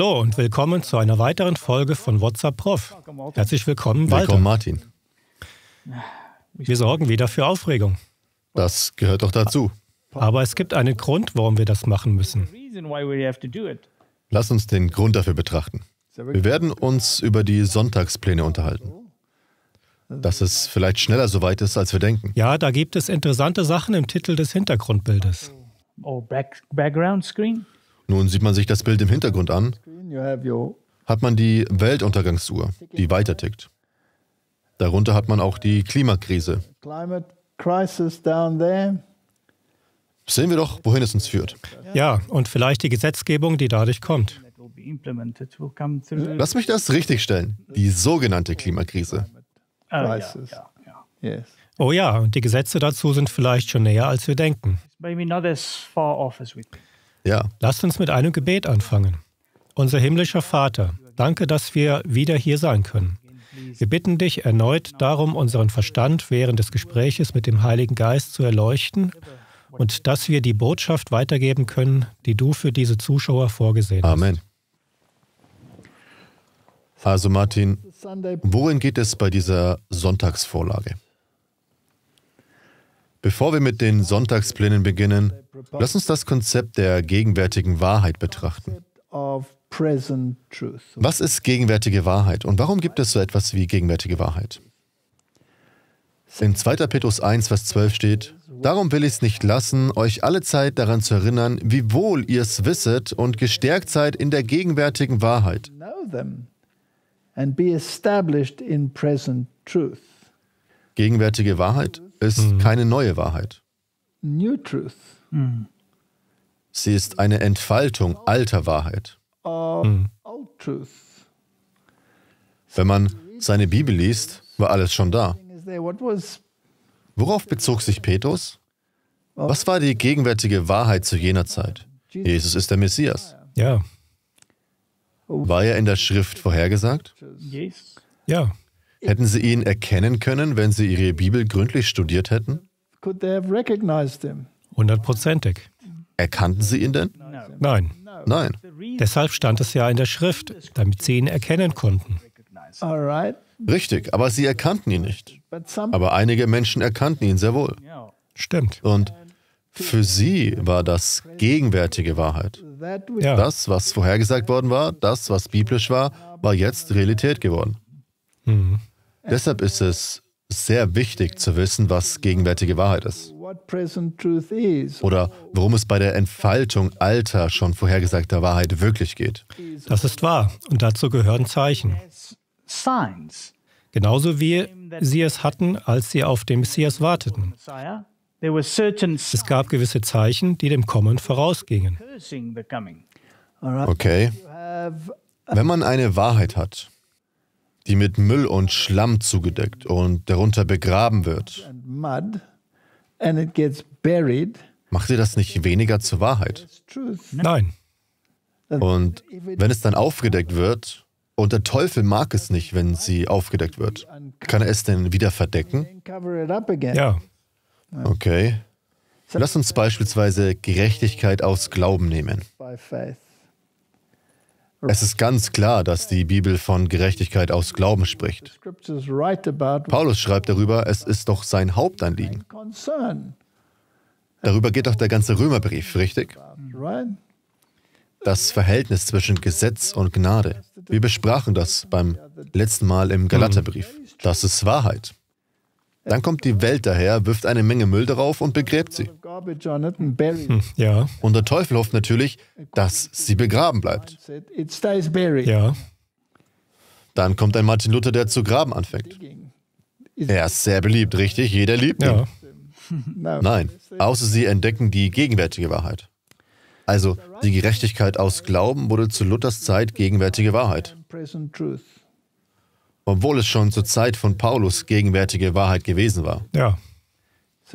Hallo und willkommen zu einer weiteren Folge von WhatsApp Prof. Herzlich willkommen, Walter. Willkommen, Martin. Wir sorgen wieder für Aufregung. Das gehört doch dazu. Aber es gibt einen Grund, warum wir das machen müssen. Lass uns den Grund dafür betrachten. Wir werden uns über die Sonntagspläne unterhalten. Dass es vielleicht schneller soweit ist, als wir denken. Ja, da gibt es interessante Sachen im Titel des Hintergrundbildes. Oh, Nun sieht man sich das Bild im Hintergrund an hat man die Weltuntergangsuhr, die weitertickt. Darunter hat man auch die Klimakrise. Sehen wir doch, wohin es uns führt. Ja, und vielleicht die Gesetzgebung, die dadurch kommt. Lass mich das richtigstellen. Die sogenannte Klimakrise. Ah, oh ja, und die Gesetze dazu sind vielleicht schon näher, als wir denken. Ja. Lasst uns mit einem Gebet anfangen. Unser himmlischer Vater, danke, dass wir wieder hier sein können. Wir bitten dich erneut darum, unseren Verstand während des Gespräches mit dem Heiligen Geist zu erleuchten und dass wir die Botschaft weitergeben können, die du für diese Zuschauer vorgesehen hast. Amen. Also Martin, worin geht es bei dieser Sonntagsvorlage? Bevor wir mit den Sonntagsplänen beginnen, lass uns das Konzept der gegenwärtigen Wahrheit betrachten. Was ist gegenwärtige Wahrheit und warum gibt es so etwas wie gegenwärtige Wahrheit? In 2. Petrus 1, Vers 12 steht, Darum will ich es nicht lassen, euch alle Zeit daran zu erinnern, wie wohl ihr es wisset und gestärkt seid in der gegenwärtigen Wahrheit. Gegenwärtige Wahrheit ist mhm. keine neue Wahrheit. Mhm. Sie ist eine Entfaltung alter Wahrheit. Äh, mhm. Wenn man seine Bibel liest, war alles schon da. Worauf bezog sich Petrus? Was war die gegenwärtige Wahrheit zu jener Zeit? Jesus ist der Messias. Ja. War er in der Schrift vorhergesagt? Ja. Hätten sie ihn erkennen können, wenn sie ihre Bibel gründlich studiert hätten? Hundertprozentig. Erkannten sie ihn denn? Nein. Nein. Deshalb stand es ja in der Schrift, damit sie ihn erkennen konnten. Richtig, aber sie erkannten ihn nicht. Aber einige Menschen erkannten ihn sehr wohl. Stimmt. Und für sie war das gegenwärtige Wahrheit. Ja. Das, was vorhergesagt worden war, das, was biblisch war, war jetzt Realität geworden. Mhm. Deshalb ist es sehr wichtig zu wissen, was gegenwärtige Wahrheit ist. Oder worum es bei der Entfaltung alter, schon vorhergesagter Wahrheit wirklich geht. Das ist wahr und dazu gehören Zeichen. Genauso wie sie es hatten, als sie auf den Messias warteten. Es gab gewisse Zeichen, die dem Kommen vorausgingen. Okay. Wenn man eine Wahrheit hat, die mit Müll und Schlamm zugedeckt und darunter begraben wird, and it gets buried. Macht ihr das nicht weniger zur Wahrheit? Nein. Und wenn es dann aufgedeckt wird, und der Teufel mag es nicht, wenn sie aufgedeckt wird, kann er es denn wieder verdecken? Ja. Okay. Lass uns beispielsweise Gerechtigkeit aus Glauben nehmen. Es ist ganz klar, dass die Bibel von Gerechtigkeit aus Glauben spricht. Paulus schreibt darüber, es ist doch sein Hauptanliegen. Darüber geht doch der ganze Römerbrief, richtig? Das Verhältnis zwischen Gesetz und Gnade. Wir besprachen das beim letzten Mal im Galaterbrief. Das ist Wahrheit. Dann kommt die Welt daher, wirft eine Menge Müll darauf und begräbt sie. Hm, ja. Und der Teufel hofft natürlich, dass sie begraben bleibt. Ja. Dann kommt ein Martin Luther, der zu graben anfängt. Er ist sehr beliebt, richtig? Jeder liebt ihn. Ja. Nein, außer sie entdecken die gegenwärtige Wahrheit. Also die Gerechtigkeit aus Glauben wurde zu Luthers Zeit gegenwärtige Wahrheit. Obwohl es schon zur Zeit von Paulus gegenwärtige Wahrheit gewesen war. Ja.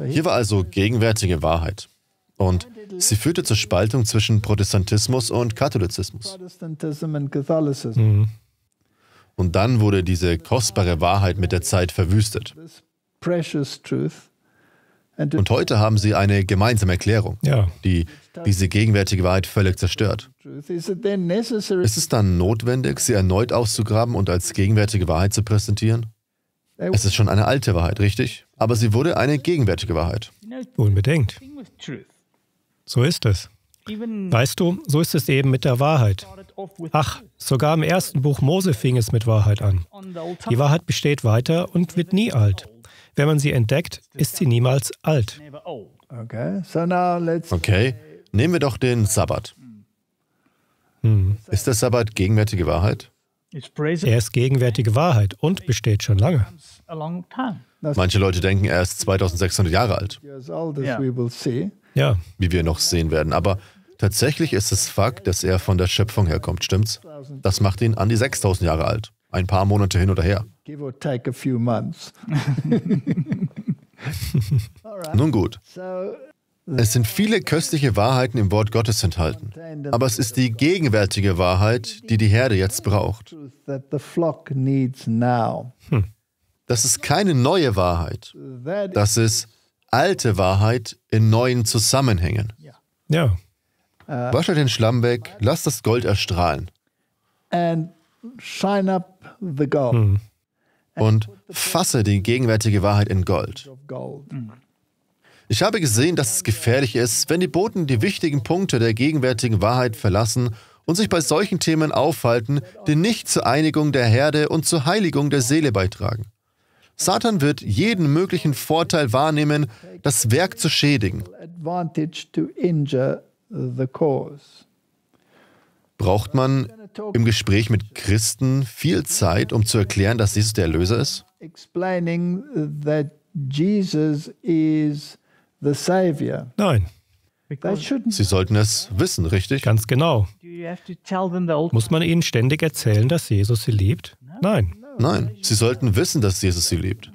Hier war also gegenwärtige Wahrheit. Und sie führte zur Spaltung zwischen Protestantismus und Katholizismus. Mhm. Und dann wurde diese kostbare Wahrheit mit der Zeit verwüstet. Und heute haben sie eine gemeinsame Erklärung, ja. die diese gegenwärtige Wahrheit völlig zerstört. Ist es dann notwendig, sie erneut auszugraben und als gegenwärtige Wahrheit zu präsentieren? Es ist schon eine alte Wahrheit, richtig? aber sie wurde eine gegenwärtige Wahrheit. Unbedingt. So ist es. Weißt du, so ist es eben mit der Wahrheit. Ach, sogar im ersten Buch Mose fing es mit Wahrheit an. Die Wahrheit besteht weiter und wird nie alt. Wenn man sie entdeckt, ist sie niemals alt. Okay, nehmen wir doch den Sabbat. Hm. Ist der Sabbat gegenwärtige Wahrheit? Er ist gegenwärtige Wahrheit und besteht schon lange. Manche Leute denken, er ist 2600 Jahre alt. Ja. Wie wir noch sehen werden. Aber tatsächlich ist es Fakt, dass er von der Schöpfung herkommt, stimmt's? Das macht ihn an die 6000 Jahre alt. Ein paar Monate hin oder her. Nun gut. Es sind viele köstliche Wahrheiten im Wort Gottes enthalten, aber es ist die gegenwärtige Wahrheit, die die Herde jetzt braucht. Hm. Das ist keine neue Wahrheit, das ist alte Wahrheit in neuen Zusammenhängen. Ja. Wasche den Schlamm weg, lass das Gold erstrahlen. Hm. Und fasse die gegenwärtige Wahrheit in Gold. Hm. Ich habe gesehen, dass es gefährlich ist, wenn die Boten die wichtigen Punkte der gegenwärtigen Wahrheit verlassen und sich bei solchen Themen aufhalten, die nicht zur Einigung der Herde und zur Heiligung der Seele beitragen. Satan wird jeden möglichen Vorteil wahrnehmen, das Werk zu schädigen. Braucht man im Gespräch mit Christen viel Zeit, um zu erklären, dass Jesus der Erlöser ist? the Savior. Nein. Sie sollten es wissen, richtig? Ganz genau. Muss man ihnen ständig erzählen, dass Jesus sie liebt? Nein. Nein, sie sollten wissen, dass Jesus sie liebt.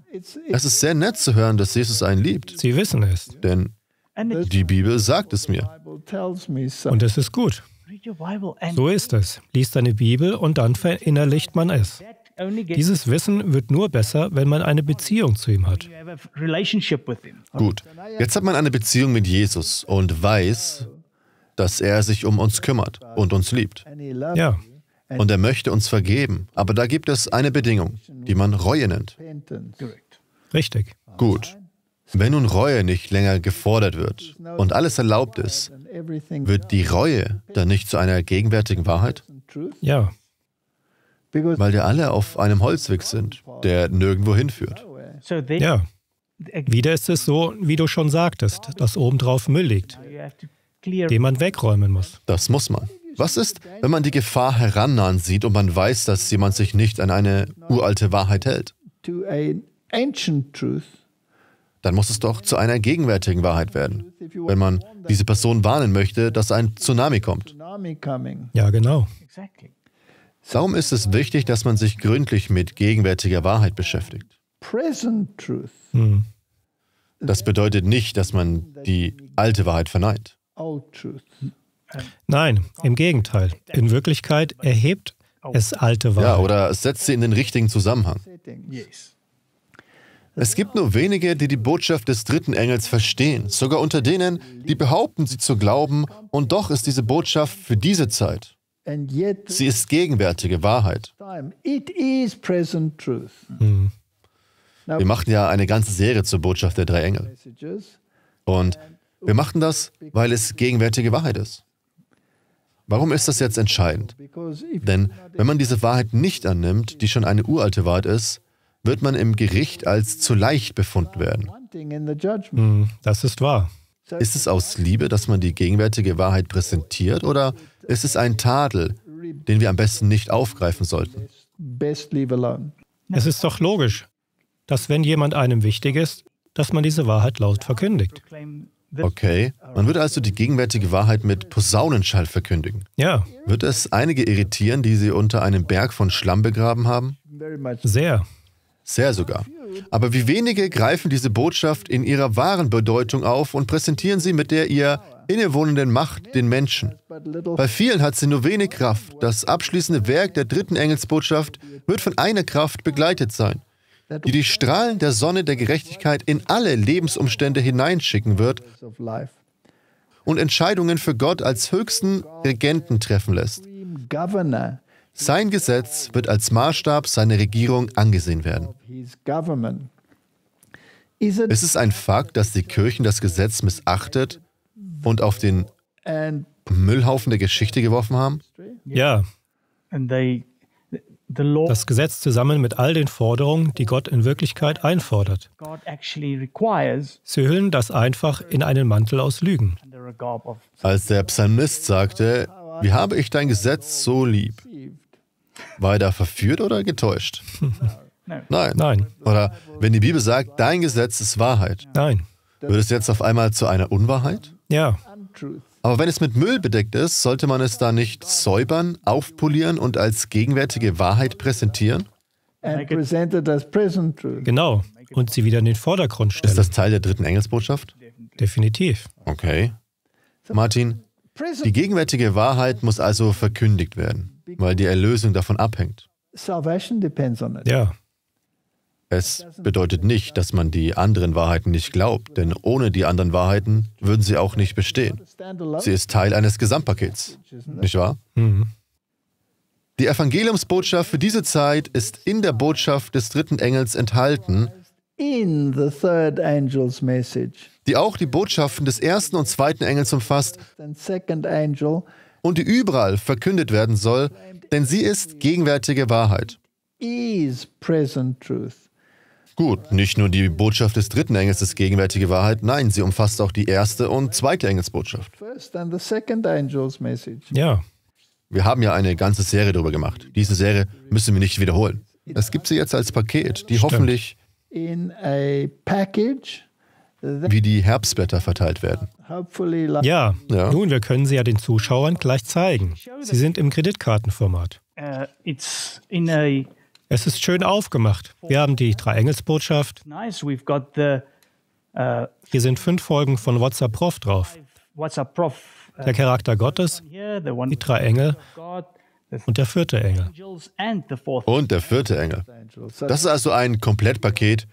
Es ist sehr nett zu hören, dass Jesus einen liebt. Sie wissen es. Denn die Bibel sagt es mir. Und es ist gut. So ist es. Lies deine Bibel und dann verinnerlicht man es. Dieses Wissen wird nur besser, wenn man eine Beziehung zu ihm hat. Gut, jetzt hat man eine Beziehung mit Jesus und weiß, dass er sich um uns kümmert und uns liebt. Ja. Und er möchte uns vergeben. Aber da gibt es eine Bedingung, die man Reue nennt. Richtig. Gut. Wenn nun Reue nicht länger gefordert wird und alles erlaubt ist, wird die Reue dann nicht zu einer gegenwärtigen Wahrheit? Ja weil wir alle auf einem Holzweg sind, der nirgendwo hinführt. Oh, ja. Wieder ist es so, wie du schon sagtest, dass obendrauf Müll liegt, den man wegräumen muss. Das muss man. Was ist, wenn man die Gefahr herannahen sieht und man weiß, dass jemand sich nicht an eine uralte Wahrheit hält? Dann muss es doch zu einer gegenwärtigen Wahrheit werden, wenn man diese Person warnen möchte, dass ein Tsunami kommt. Ja, genau. Darum ist es wichtig, dass man sich gründlich mit gegenwärtiger Wahrheit beschäftigt. Hm. Das bedeutet nicht, dass man die alte Wahrheit verneint. Nein, im Gegenteil. In Wirklichkeit erhebt es alte Wahrheit. Ja, oder es setzt sie in den richtigen Zusammenhang. Es gibt nur wenige, die die Botschaft des dritten Engels verstehen, sogar unter denen, die behaupten, sie zu glauben, und doch ist diese Botschaft für diese Zeit Sie ist gegenwärtige Wahrheit. Mhm. Wir machten ja eine ganze Serie zur Botschaft der drei Engel. Und wir machten das, weil es gegenwärtige Wahrheit ist. Warum ist das jetzt entscheidend? Denn wenn man diese Wahrheit nicht annimmt, die schon eine uralte Wahrheit ist, wird man im Gericht als zu leicht befunden werden. Hm, das ist wahr. Ist es aus Liebe, dass man die gegenwärtige Wahrheit präsentiert oder ist es ein Tadel, den wir am besten nicht aufgreifen sollten? Es ist doch logisch, dass wenn jemand einem wichtig ist, dass man diese Wahrheit laut verkündigt. Okay, man würde also die gegenwärtige Wahrheit mit Posaunenschall verkündigen. Ja. Wird es einige irritieren, die sie unter einem Berg von Schlamm begraben haben? Sehr. Sehr sogar. Aber wie wenige greifen diese Botschaft in ihrer wahren Bedeutung auf und präsentieren sie mit der ihr innewohnenden Macht den Menschen. Bei vielen hat sie nur wenig Kraft. Das abschließende Werk der dritten Engelsbotschaft wird von einer Kraft begleitet sein, die die Strahlen der Sonne der Gerechtigkeit in alle Lebensumstände hineinschicken wird und Entscheidungen für Gott als höchsten Regenten treffen lässt. Sein Gesetz wird als Maßstab seiner Regierung angesehen werden. Ist es ein Fakt, dass die Kirchen das Gesetz missachtet und auf den Müllhaufen der Geschichte geworfen haben? Ja. Das Gesetz zusammen mit all den Forderungen, die Gott in Wirklichkeit einfordert. Sie hüllen das einfach in einen Mantel aus Lügen. Als der Psalmist sagte, wie habe ich dein Gesetz so lieb? War er da verführt oder getäuscht? Nein. Nein. Oder wenn die Bibel sagt, dein Gesetz ist Wahrheit. Nein. Wird es jetzt auf einmal zu einer Unwahrheit? Ja. Aber wenn es mit Müll bedeckt ist, sollte man es dann nicht säubern, aufpolieren und als gegenwärtige Wahrheit präsentieren? Genau. Und sie wieder in den Vordergrund stellen. Ist das Teil der dritten Engelsbotschaft? Definitiv. Okay. Martin, die gegenwärtige Wahrheit muss also verkündigt werden weil die Erlösung davon abhängt. Ja. Es bedeutet nicht, dass man die anderen Wahrheiten nicht glaubt, denn ohne die anderen Wahrheiten würden sie auch nicht bestehen. Sie ist Teil eines Gesamtpakets, nicht wahr? Mhm. Die Evangeliumsbotschaft für diese Zeit ist in der Botschaft des dritten Engels enthalten, die auch die Botschaften des ersten und zweiten Engels umfasst und die überall verkündet werden soll, denn sie ist gegenwärtige Wahrheit. Gut, nicht nur die Botschaft des dritten Engels ist gegenwärtige Wahrheit, nein, sie umfasst auch die erste und zweite Engelsbotschaft. Ja. Wir haben ja eine ganze Serie darüber gemacht. Diese Serie müssen wir nicht wiederholen. Es gibt sie jetzt als Paket, die Stimmt. hoffentlich wie die Herbstblätter verteilt werden. Ja, nun, wir können sie ja den Zuschauern gleich zeigen. Sie sind im Kreditkartenformat. Uh, es ist schön aufgemacht. Wir haben die Drei-Engels-Botschaft. Uh, Hier sind fünf Folgen von WhatsApp Prof drauf. Uh, der Charakter Gottes, die drei Engel und der vierte Engel. Und der vierte Engel. Das ist also ein Komplettpaket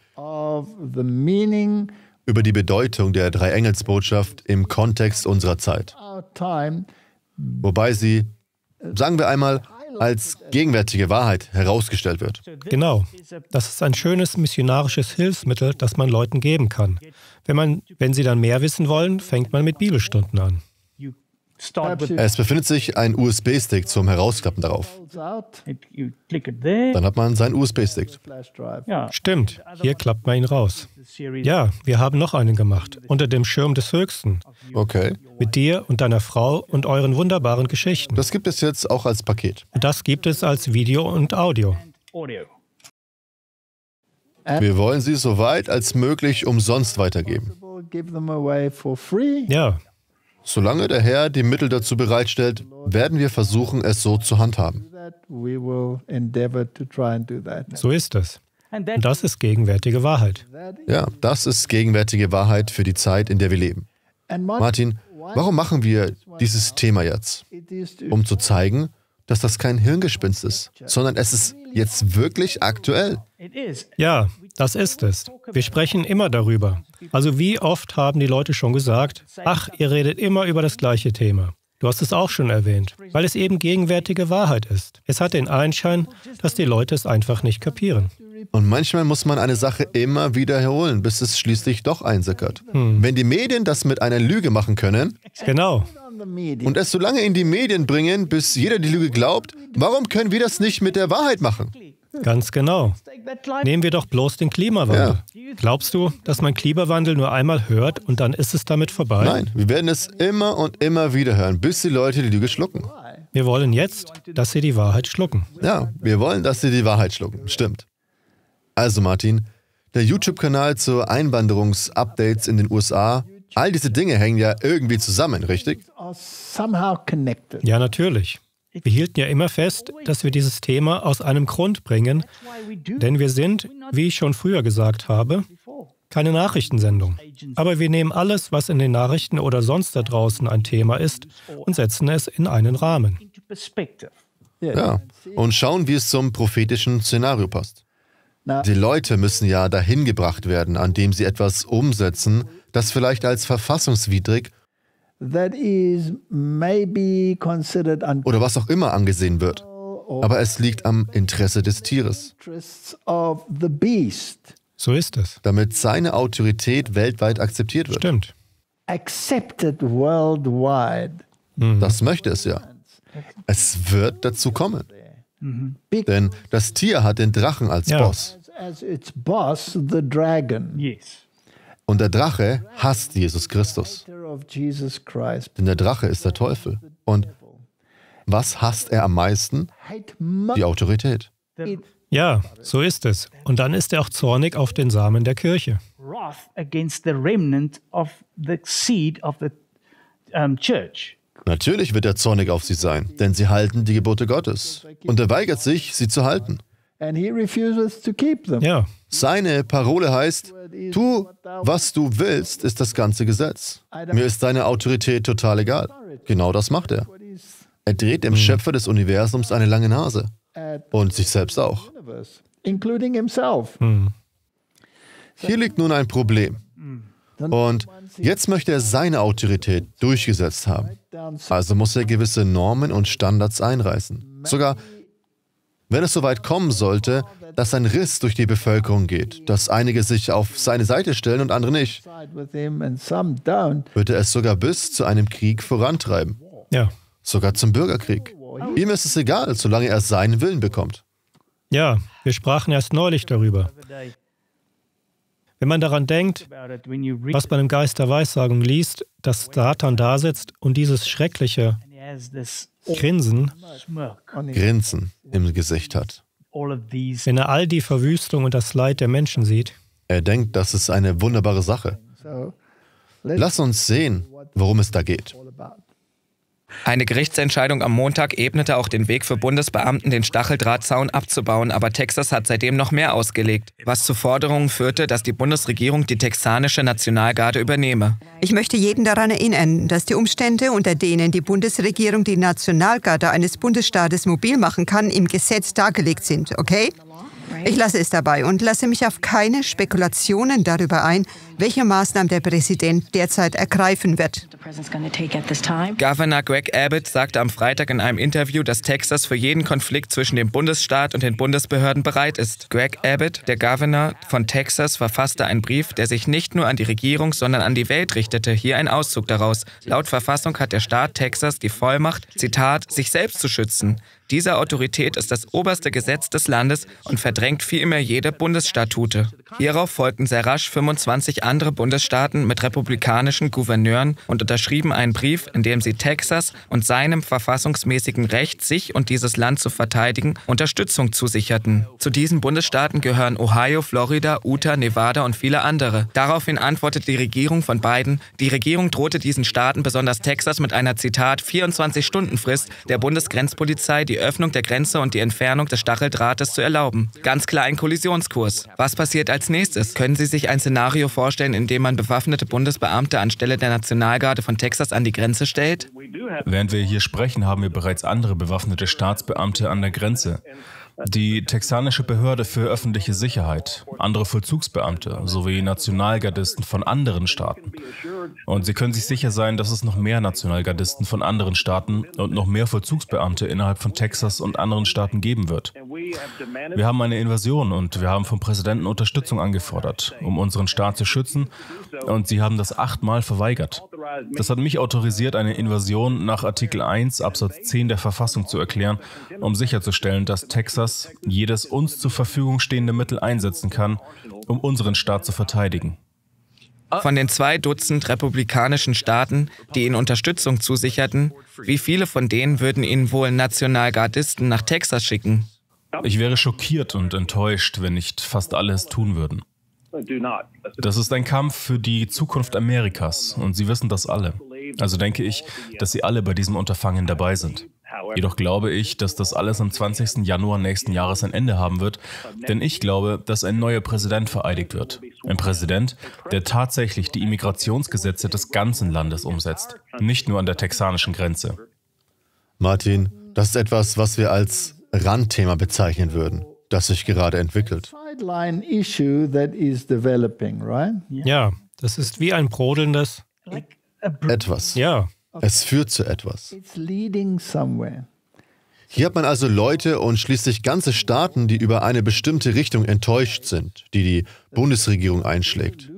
über die Bedeutung der Drei-Engels-Botschaft im Kontext unserer Zeit. Wobei sie, sagen wir einmal, als gegenwärtige Wahrheit herausgestellt wird. Genau. Das ist ein schönes missionarisches Hilfsmittel, das man Leuten geben kann. Wenn, man, wenn sie dann mehr wissen wollen, fängt man mit Bibelstunden an. Es befindet sich ein USB-Stick zum Herausklappen darauf. Dann hat man seinen USB-Stick. Stimmt, hier klappt man ihn raus. Ja, wir haben noch einen gemacht, unter dem Schirm des Höchsten. Okay. Mit dir und deiner Frau und euren wunderbaren Geschichten. Das gibt es jetzt auch als Paket. Das gibt es als Video und Audio. Wir wollen sie so weit als möglich umsonst weitergeben. Ja, Solange der Herr die Mittel dazu bereitstellt, werden wir versuchen, es so zu handhaben. So ist es. Das ist gegenwärtige Wahrheit. Ja, das ist gegenwärtige Wahrheit für die Zeit, in der wir leben. Martin, warum machen wir dieses Thema jetzt? Um zu zeigen, dass das kein Hirngespinst ist, sondern es ist jetzt wirklich aktuell. Ja, das ist es. Wir sprechen immer darüber. Also wie oft haben die Leute schon gesagt, ach, ihr redet immer über das gleiche Thema. Du hast es auch schon erwähnt, weil es eben gegenwärtige Wahrheit ist. Es hat den Einschein, dass die Leute es einfach nicht kapieren. Und manchmal muss man eine Sache immer wiederholen, bis es schließlich doch einsickert. Hm. Wenn die Medien das mit einer Lüge machen können, genau. und es so lange in die Medien bringen, bis jeder die Lüge glaubt, warum können wir das nicht mit der Wahrheit machen? Ganz genau. Nehmen wir doch bloß den Klimawandel. Ja. Glaubst du, dass man Klimawandel nur einmal hört und dann ist es damit vorbei? Nein, wir werden es immer und immer wieder hören, bis die Leute die Lüge schlucken. Wir wollen jetzt, dass sie die Wahrheit schlucken. Ja, wir wollen, dass sie die Wahrheit schlucken. Stimmt. Also Martin, der YouTube-Kanal zu Einwanderungsupdates in den USA, all diese Dinge hängen ja irgendwie zusammen, richtig? Ja, natürlich. Wir hielten ja immer fest, dass wir dieses Thema aus einem Grund bringen, denn wir sind, wie ich schon früher gesagt habe, keine Nachrichtensendung. Aber wir nehmen alles, was in den Nachrichten oder sonst da draußen ein Thema ist, und setzen es in einen Rahmen. Ja, und schauen, wie es zum prophetischen Szenario passt. Die Leute müssen ja dahin gebracht werden, an dem sie etwas umsetzen, das vielleicht als verfassungswidrig oder was auch immer angesehen wird. Aber es liegt am Interesse des Tieres. So ist es. Damit seine Autorität weltweit akzeptiert wird. Stimmt. Mhm. Das möchte es ja. Es wird dazu kommen. Mhm. Denn das Tier hat den Drachen als ja. Boss. Und der Drache hasst Jesus Christus. Denn der Drache ist der Teufel. Und was hasst er am meisten? Die Autorität. Ja, so ist es. Und dann ist er auch zornig auf den Samen der Kirche. Wrath against the remnant of the seed of the um, church. Natürlich wird er zornig auf sie sein, denn sie halten die Gebote Gottes. Und er weigert sich, sie zu halten. Ja. Seine Parole heißt, tu, was du willst, ist das ganze Gesetz. Mir ist deine Autorität total egal. Genau das macht er. Er dreht dem mhm. Schöpfer des Universums eine lange Nase. Und sich selbst auch. Hm. Hier liegt nun ein Problem. Mhm. Und jetzt möchte er seine Autorität durchgesetzt haben. Also muss er gewisse Normen und Standards einreißen. Sogar wenn es so weit kommen sollte, dass ein Riss durch die Bevölkerung geht, dass einige sich auf seine Seite stellen und andere nicht, würde es sogar bis zu einem Krieg vorantreiben. Ja. Sogar zum Bürgerkrieg. Ihm ist es egal, solange er seinen Willen bekommt. Ja, wir sprachen erst neulich darüber. Wenn man daran denkt, was man im Geist der Weissagung liest, dass Satan da sitzt und dieses schreckliche Grinsen, Grinsen im Gesicht hat. Wenn er all die Verwüstung und das Leid der Menschen sieht. Er denkt, das ist eine wunderbare Sache. Lass uns sehen, worum es da geht. Eine Gerichtsentscheidung am Montag ebnete auch den Weg für Bundesbeamten, den Stacheldrahtzaun abzubauen, aber Texas hat seitdem noch mehr ausgelegt, was zu Forderungen führte, dass die Bundesregierung die texanische Nationalgarde übernehme. Ich möchte jeden daran erinnern, dass die Umstände, unter denen die Bundesregierung die Nationalgarde eines Bundesstaates mobil machen kann, im Gesetz dargelegt sind, okay? Ich lasse es dabei und lasse mich auf keine Spekulationen darüber ein, welche Maßnahmen der Präsident derzeit ergreifen wird. Governor Greg Abbott sagte am Freitag in einem Interview, dass Texas für jeden Konflikt zwischen dem Bundesstaat und den Bundesbehörden bereit ist. Greg Abbott, der Governor von Texas, verfasste einen Brief, der sich nicht nur an die Regierung, sondern an die Welt richtete. Hier ein Auszug daraus. Laut Verfassung hat der Staat Texas die Vollmacht, Zitat, sich selbst zu schützen. Diese Autorität ist das oberste Gesetz des Landes und verdrängt vielmehr jede Bundesstatute. Hierauf folgten sehr rasch 25 andere Bundesstaaten mit republikanischen Gouverneuren und unterschrieben einen Brief, in dem sie Texas und seinem verfassungsmäßigen Recht, sich und dieses Land zu verteidigen, Unterstützung zusicherten. Zu diesen Bundesstaaten gehören Ohio, Florida, Utah, Nevada und viele andere. Daraufhin antwortete die Regierung von Biden, die Regierung drohte diesen Staaten, besonders Texas, mit einer Zitat 24-Stunden-Frist der Bundesgrenzpolizei, die Öffnung der Grenze und die Entfernung des Stacheldrahtes zu erlauben. Ganz klar ein Kollisionskurs. Was passiert als nächstes? Können Sie sich ein Szenario vorstellen, in dem man bewaffnete Bundesbeamte anstelle der Nationalgarde von Texas an die Grenze stellt? Während wir hier sprechen, haben wir bereits andere bewaffnete Staatsbeamte an der Grenze. Die texanische Behörde für öffentliche Sicherheit, andere Vollzugsbeamte sowie Nationalgardisten von anderen Staaten. Und Sie können sich sicher sein, dass es noch mehr Nationalgardisten von anderen Staaten und noch mehr Vollzugsbeamte innerhalb von Texas und anderen Staaten geben wird. Wir haben eine Invasion und wir haben vom Präsidenten Unterstützung angefordert, um unseren Staat zu schützen. Und Sie haben das achtmal verweigert. Das hat mich autorisiert, eine Invasion nach Artikel 1 Absatz 10 der Verfassung zu erklären, um sicherzustellen, dass Texas jedes uns zur Verfügung stehende Mittel einsetzen kann, um unseren Staat zu verteidigen. Von den zwei Dutzend republikanischen Staaten, die ihnen Unterstützung zusicherten, wie viele von denen würden ihnen wohl Nationalgardisten nach Texas schicken? Ich wäre schockiert und enttäuscht, wenn nicht fast alle es tun würden. Das ist ein Kampf für die Zukunft Amerikas und Sie wissen das alle. Also denke ich, dass Sie alle bei diesem Unterfangen dabei sind. Jedoch glaube ich, dass das alles am 20. Januar nächsten Jahres ein Ende haben wird, denn ich glaube, dass ein neuer Präsident vereidigt wird. Ein Präsident, der tatsächlich die Immigrationsgesetze des ganzen Landes umsetzt, nicht nur an der texanischen Grenze. Martin, das ist etwas, was wir als Randthema bezeichnen würden das sich gerade entwickelt. Ja, das ist wie ein brodelndes etwas. Ja. Es führt zu etwas. Hier hat man also Leute und schließlich ganze Staaten, die über eine bestimmte Richtung enttäuscht sind, die die Bundesregierung einschlägt.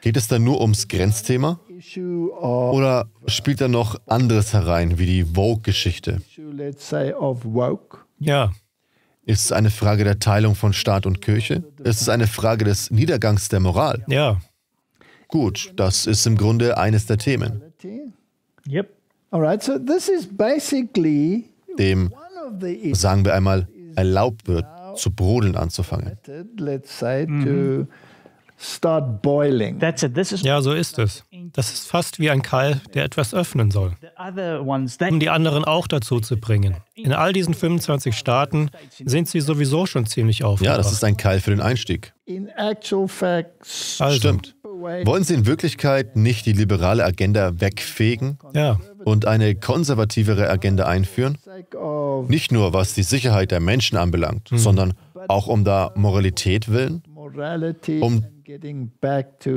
Geht es dann nur ums Grenzthema? Oder spielt da noch anderes herein, wie die Vogue-Geschichte? Ja. Ist es eine Frage der Teilung von Staat und Kirche? Ist es eine Frage des Niedergangs der Moral? Ja. Gut, das ist im Grunde eines der Themen. Yep. Dem, sagen wir einmal, erlaubt wird, zu brodeln anzufangen. Mhm start boiling. That's it. This is ja, so ist es. Das ist fast wie ein Keil, der etwas öffnen soll, um die anderen auch dazu zu bringen. In all diesen 25 Staaten sind sie sowieso schon ziemlich aufgebracht. Ja, das ist ein Keil für den Einstieg. Also. Stimmt. Wollen Sie in Wirklichkeit nicht die liberale Agenda wegfegen ja. und eine konservativere Agenda einführen? Nicht nur was die Sicherheit der Menschen anbelangt, mhm. sondern auch um da Moralität willen, um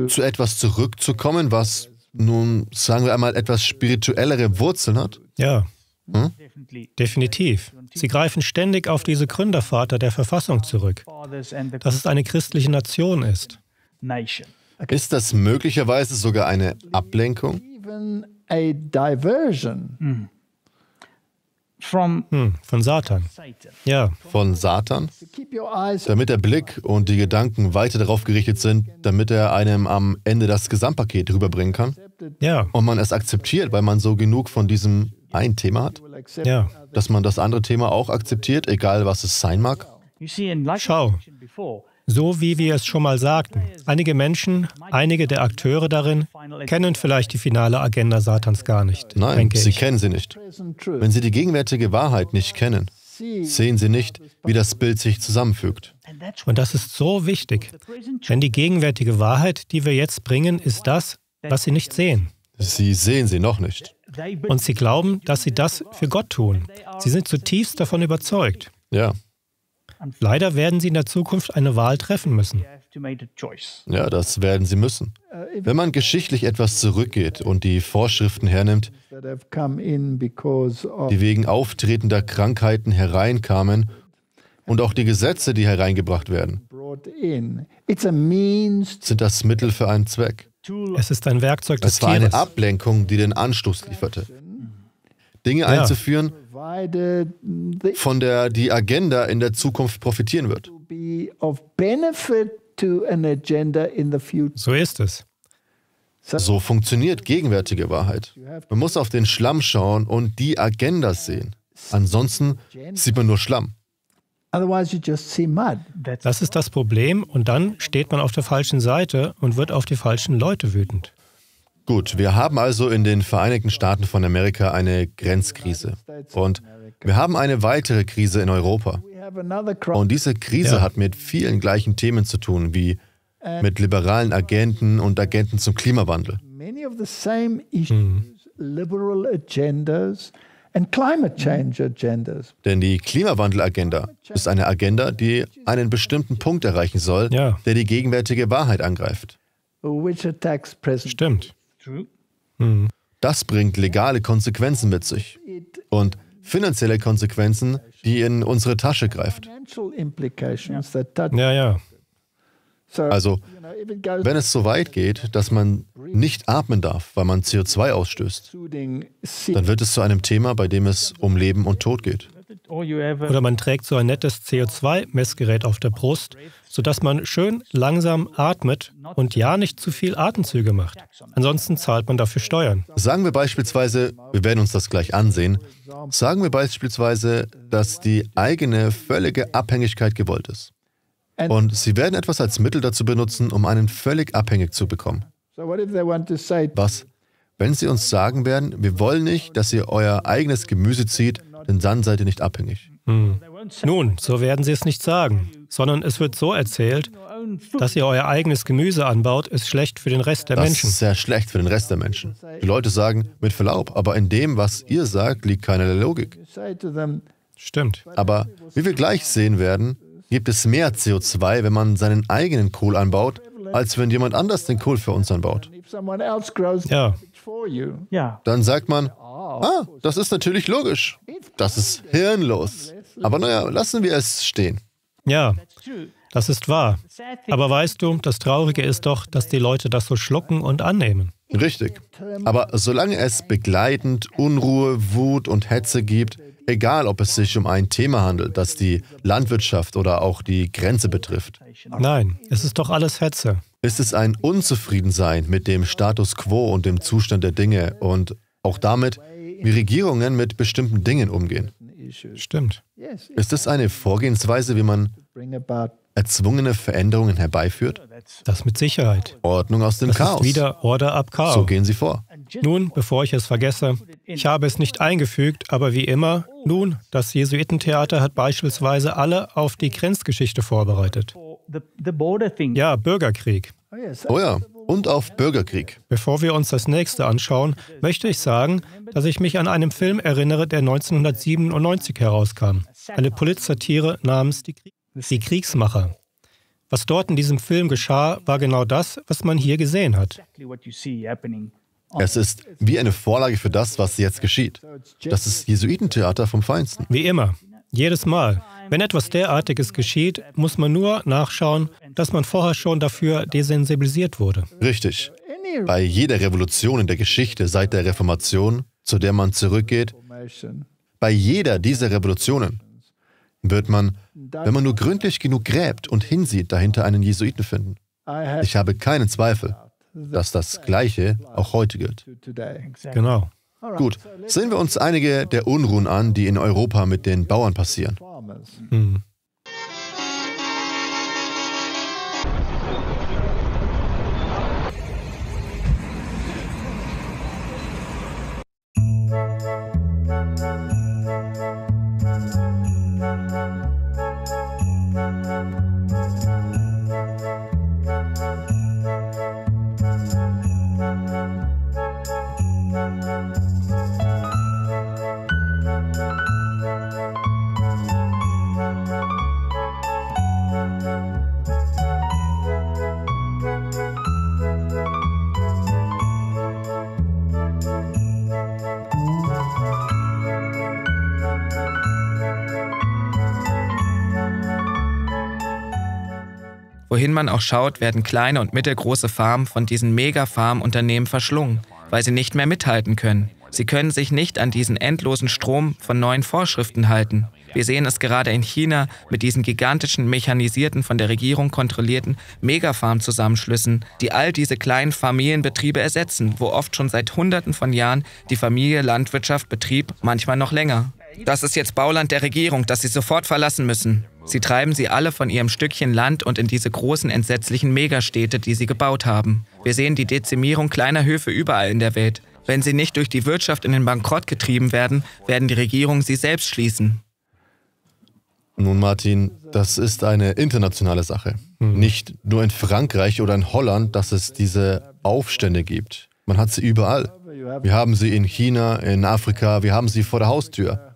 zu etwas zurückzukommen, was nun, sagen wir einmal, etwas spirituellere Wurzeln hat? Ja. Hm? hm? Definitiv. Sie greifen ständig auf diese Gründervater der Verfassung zurück, dass es eine christliche Nation ist. Ist das möglicherweise sogar eine Ablenkung? Hm hm, von Satan. Ja. Von Satan? Damit der Blick und die Gedanken weiter darauf gerichtet sind, damit er einem am Ende das Gesamtpaket rüberbringen kann. Ja. Und man es akzeptiert, weil man so genug von diesem ein Thema hat. Ja. Dass man das andere Thema auch akzeptiert, egal was es sein mag. Schau, so wie wir es schon mal sagten, einige Menschen, einige der Akteure darin, kennen vielleicht die finale Agenda Satans gar nicht. Nein, sie ich. kennen sie nicht. Wenn sie die gegenwärtige Wahrheit nicht kennen, sehen sie nicht, wie das Bild sich zusammenfügt. Und das ist so wichtig, denn die gegenwärtige Wahrheit, die wir jetzt bringen, ist das, was sie nicht sehen. Sie sehen sie noch nicht. Und sie glauben, dass sie das für Gott tun. Sie sind zutiefst davon überzeugt. Ja, Leider werden sie in der Zukunft eine Wahl treffen müssen. Ja, das werden sie müssen. Uh, Wenn man geschichtlich etwas zurückgeht und die Vorschriften hernimmt, die wegen auftretender Krankheiten hereinkamen und auch die Gesetze, die hereingebracht werden, sind das Mittel für einen Zweck. Es ist ein Werkzeug des Tieres. Es war eine Ablenkung, die den Anstoß lieferte. Dinge ja. einzuführen, von der die Agenda in der Zukunft profitieren wird. So ist es. So funktioniert gegenwärtige Wahrheit. Man muss auf den Schlamm schauen und die Agenda sehen. Ansonsten sieht man nur Schlamm. Das ist das Problem und dann steht man auf der falschen Seite und wird auf die falschen Leute wütend. Gut, wir haben also in den Vereinigten Staaten von Amerika eine Grenzkrise. Und wir haben eine weitere Krise in Europa. Und diese Krise ja. hat mit vielen gleichen Themen zu tun, wie mit liberalen Agenten und Agenten zum Klimawandel. Mhm. Denn die Klimawandelagenda ist eine Agenda, die einen bestimmten Punkt erreichen soll, ja. der die gegenwärtige Wahrheit angreift. Stimmt. Hm. Das bringt legale Konsequenzen mit sich und finanzielle Konsequenzen, die in unsere Tasche greift. Ja, ja. Also, wenn es so weit geht, dass man nicht atmen darf, weil man CO2 ausstößt, dann wird es zu einem Thema, bei dem es um Leben und Tod geht. Oh, Oder man trägt so ein nettes CO2-Messgerät auf der Brust, sodass man schön langsam atmet und ja nicht zu viel Atemzüge macht. Ansonsten zahlt man dafür Steuern. Sagen wir beispielsweise, wir werden uns das gleich ansehen, sagen wir beispielsweise, dass die eigene völlige Abhängigkeit gewollt ist. Und sie werden etwas als Mittel dazu benutzen, um einen völlig abhängig zu bekommen. Was wenn sie uns sagen werden, wir wollen nicht, dass ihr euer eigenes Gemüse zieht, denn dann seid ihr nicht abhängig. Hm. Nun, so werden sie es nicht sagen, sondern es wird so erzählt, dass ihr euer eigenes Gemüse anbaut, ist schlecht für den Rest der das Menschen. Das ist sehr schlecht für den Rest der Menschen. Die Leute sagen, mit Verlaub, aber in dem, was ihr sagt, liegt keine Logik. Stimmt. Aber wie wir gleich sehen werden, gibt es mehr CO2, wenn man seinen eigenen Kohl anbaut, als wenn jemand anders den Kohl für uns anbaut. Ja, ja. Dann sagt man, oh. ah, das ist natürlich logisch. Das ist hirnlos. Aber naja, lassen wir es stehen. Ja, das ist wahr. Aber weißt du, das Traurige ist doch, dass die Leute das so schlucken und annehmen. Richtig. Aber solange es begleitend Unruhe, Wut und Hetze gibt, egal ob es sich um ein Thema handelt, das die Landwirtschaft oder auch die Grenze betrifft. Nein, es ist doch alles Hetze ist es ein Unzufriedensein mit dem Status quo und dem Zustand der Dinge und auch damit, wie Regierungen mit bestimmten Dingen umgehen. Stimmt. Ist das eine Vorgehensweise, wie man erzwungene Veränderungen herbeiführt? Das mit Sicherheit. Ordnung aus dem das Chaos. Ist wieder Order ab Chaos. So gehen Sie vor. Nun, bevor ich es vergesse, ich habe es nicht eingefügt, aber wie immer, nun, das Jesuitentheater hat beispielsweise alle auf die Grenzgeschichte vorbereitet. Ja, Bürgerkrieg. Oh, oh ja, und auf Bürgerkrieg. Bevor wir uns das nächste anschauen, möchte ich sagen, dass ich mich an einen Film erinnere, der 1997 herauskam. Eine Polizsatire namens Die Kriegsmacher. Was dort in diesem Film geschah, war genau das, was man hier gesehen hat. Es ist wie eine Vorlage für das, was jetzt geschieht. Das ist Jesuitentheater vom Feinsten. Wie immer. Jedes Mal. Wenn etwas derartiges geschieht, muss man nur nachschauen, dass man vorher schon dafür desensibilisiert wurde. Richtig. Bei jeder Revolution in der Geschichte seit der Reformation, zu der man zurückgeht, bei jeder dieser Revolutionen wird man, wenn man nur gründlich genug gräbt und hinsieht, dahinter einen Jesuiten finden. Ich habe keinen Zweifel, dass das Gleiche auch heute gilt. Genau. Gut, sehen wir uns einige der Unruhen an, die in Europa mit den Bauern passieren. Hm. Wohin man auch schaut, werden kleine und mittelgroße Farmen von diesen Mega-Farm-Unternehmen verschlungen, weil sie nicht mehr mithalten können. Sie können sich nicht an diesen endlosen Strom von neuen Vorschriften halten. Wir sehen es gerade in China mit diesen gigantischen, mechanisierten, von der Regierung kontrollierten Megafarm-Zusammenschlüssen, die all diese kleinen Familienbetriebe ersetzen, wo oft schon seit Hunderten von Jahren die Familie Landwirtschaft betrieb, manchmal noch länger. Das ist jetzt Bauland der Regierung, das sie sofort verlassen müssen. Sie treiben sie alle von ihrem Stückchen Land und in diese großen, entsetzlichen Megastädte, die sie gebaut haben. Wir sehen die Dezimierung kleiner Höfe überall in der Welt. Wenn sie nicht durch die Wirtschaft in den Bankrott getrieben werden, werden die Regierungen sie selbst schließen. Nun, Martin, das ist eine internationale Sache. Hm. Nicht nur in Frankreich oder in Holland, dass es diese Aufstände gibt. Man hat sie überall. Wir haben sie in China, in Afrika, wir haben sie vor der Haustür.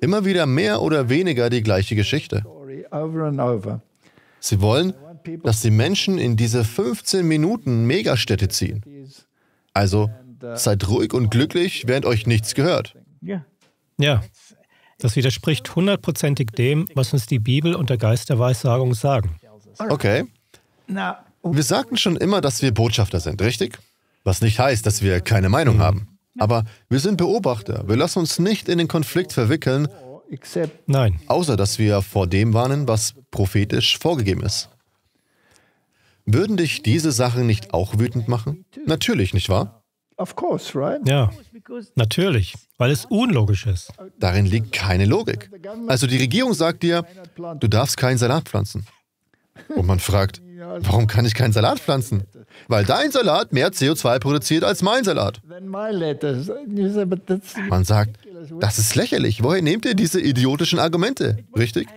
Immer wieder mehr oder weniger die gleiche Geschichte. Sie wollen, dass die Menschen in diese 15 Minuten Megastädte ziehen. Also seid ruhig und glücklich, während euch nichts gehört. Ja, das widerspricht hundertprozentig dem, was uns die Bibel und der Geist der Weissagung sagen. Okay. Wir sagten schon immer, dass wir Botschafter sind, richtig? Was nicht heißt, dass wir keine Meinung haben. Aber wir sind Beobachter. Wir lassen uns nicht in den Konflikt verwickeln. Nein. Außer dass wir vor dem warnen, was prophetisch vorgegeben ist. Würden dich diese Sachen nicht auch wütend machen? Natürlich, nicht wahr? Ja, natürlich, weil es unlogisch ist. Darin liegt keine Logik. Also die Regierung sagt dir, du darfst keinen Salat pflanzen. Und man fragt, also Warum kann ich keinen Salat pflanzen? Weil dein Salat mehr CO2 produziert als mein Salat. Man sagt, das ist lächerlich. Woher nehmt ihr diese idiotischen Argumente? Richtig?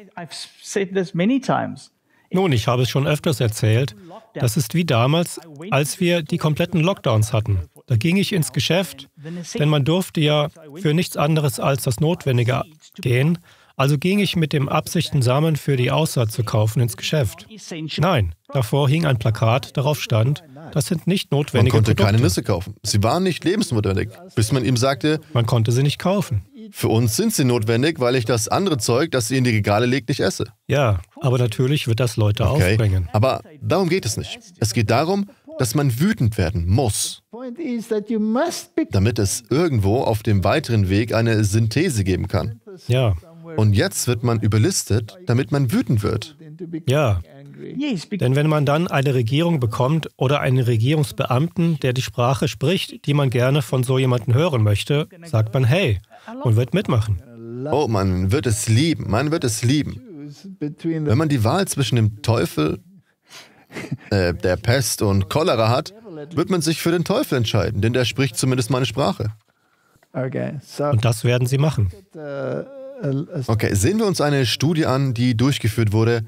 Nun, ich habe es schon öfters erzählt. Das ist wie damals, als wir die kompletten Lockdowns hatten. Da ging ich ins Geschäft, denn man durfte ja für nichts anderes als das Notwendige gehen. Also ging ich mit dem Absichten, Samen für die Aussaat zu kaufen, ins Geschäft. Nein, davor hing ein Plakat, darauf stand, das sind nicht notwendige Man konnte Produkte. keine Nüsse kaufen. Sie waren nicht lebensnotwendig, bis man ihm sagte, man konnte sie nicht kaufen. Für uns sind sie notwendig, weil ich das andere Zeug, das sie in die Regale legt, nicht esse. Ja, aber natürlich wird das Leute okay. aufbringen. Aber darum geht es nicht. Es geht darum, dass man wütend werden muss, damit es irgendwo auf dem weiteren Weg eine Synthese geben kann. Ja, und jetzt wird man überlistet, damit man wütend wird. Ja. Denn wenn man dann eine Regierung bekommt oder einen Regierungsbeamten, der die Sprache spricht, die man gerne von so jemandem hören möchte, sagt man Hey und wird mitmachen. Oh, man wird es lieben, man wird es lieben. Wenn man die Wahl zwischen dem Teufel, äh, der Pest und Cholera hat, wird man sich für den Teufel entscheiden, denn der spricht zumindest meine Sprache. Und das werden sie machen. Uh, äh, okay, sehen wir uns eine Studie an, die durchgeführt wurde.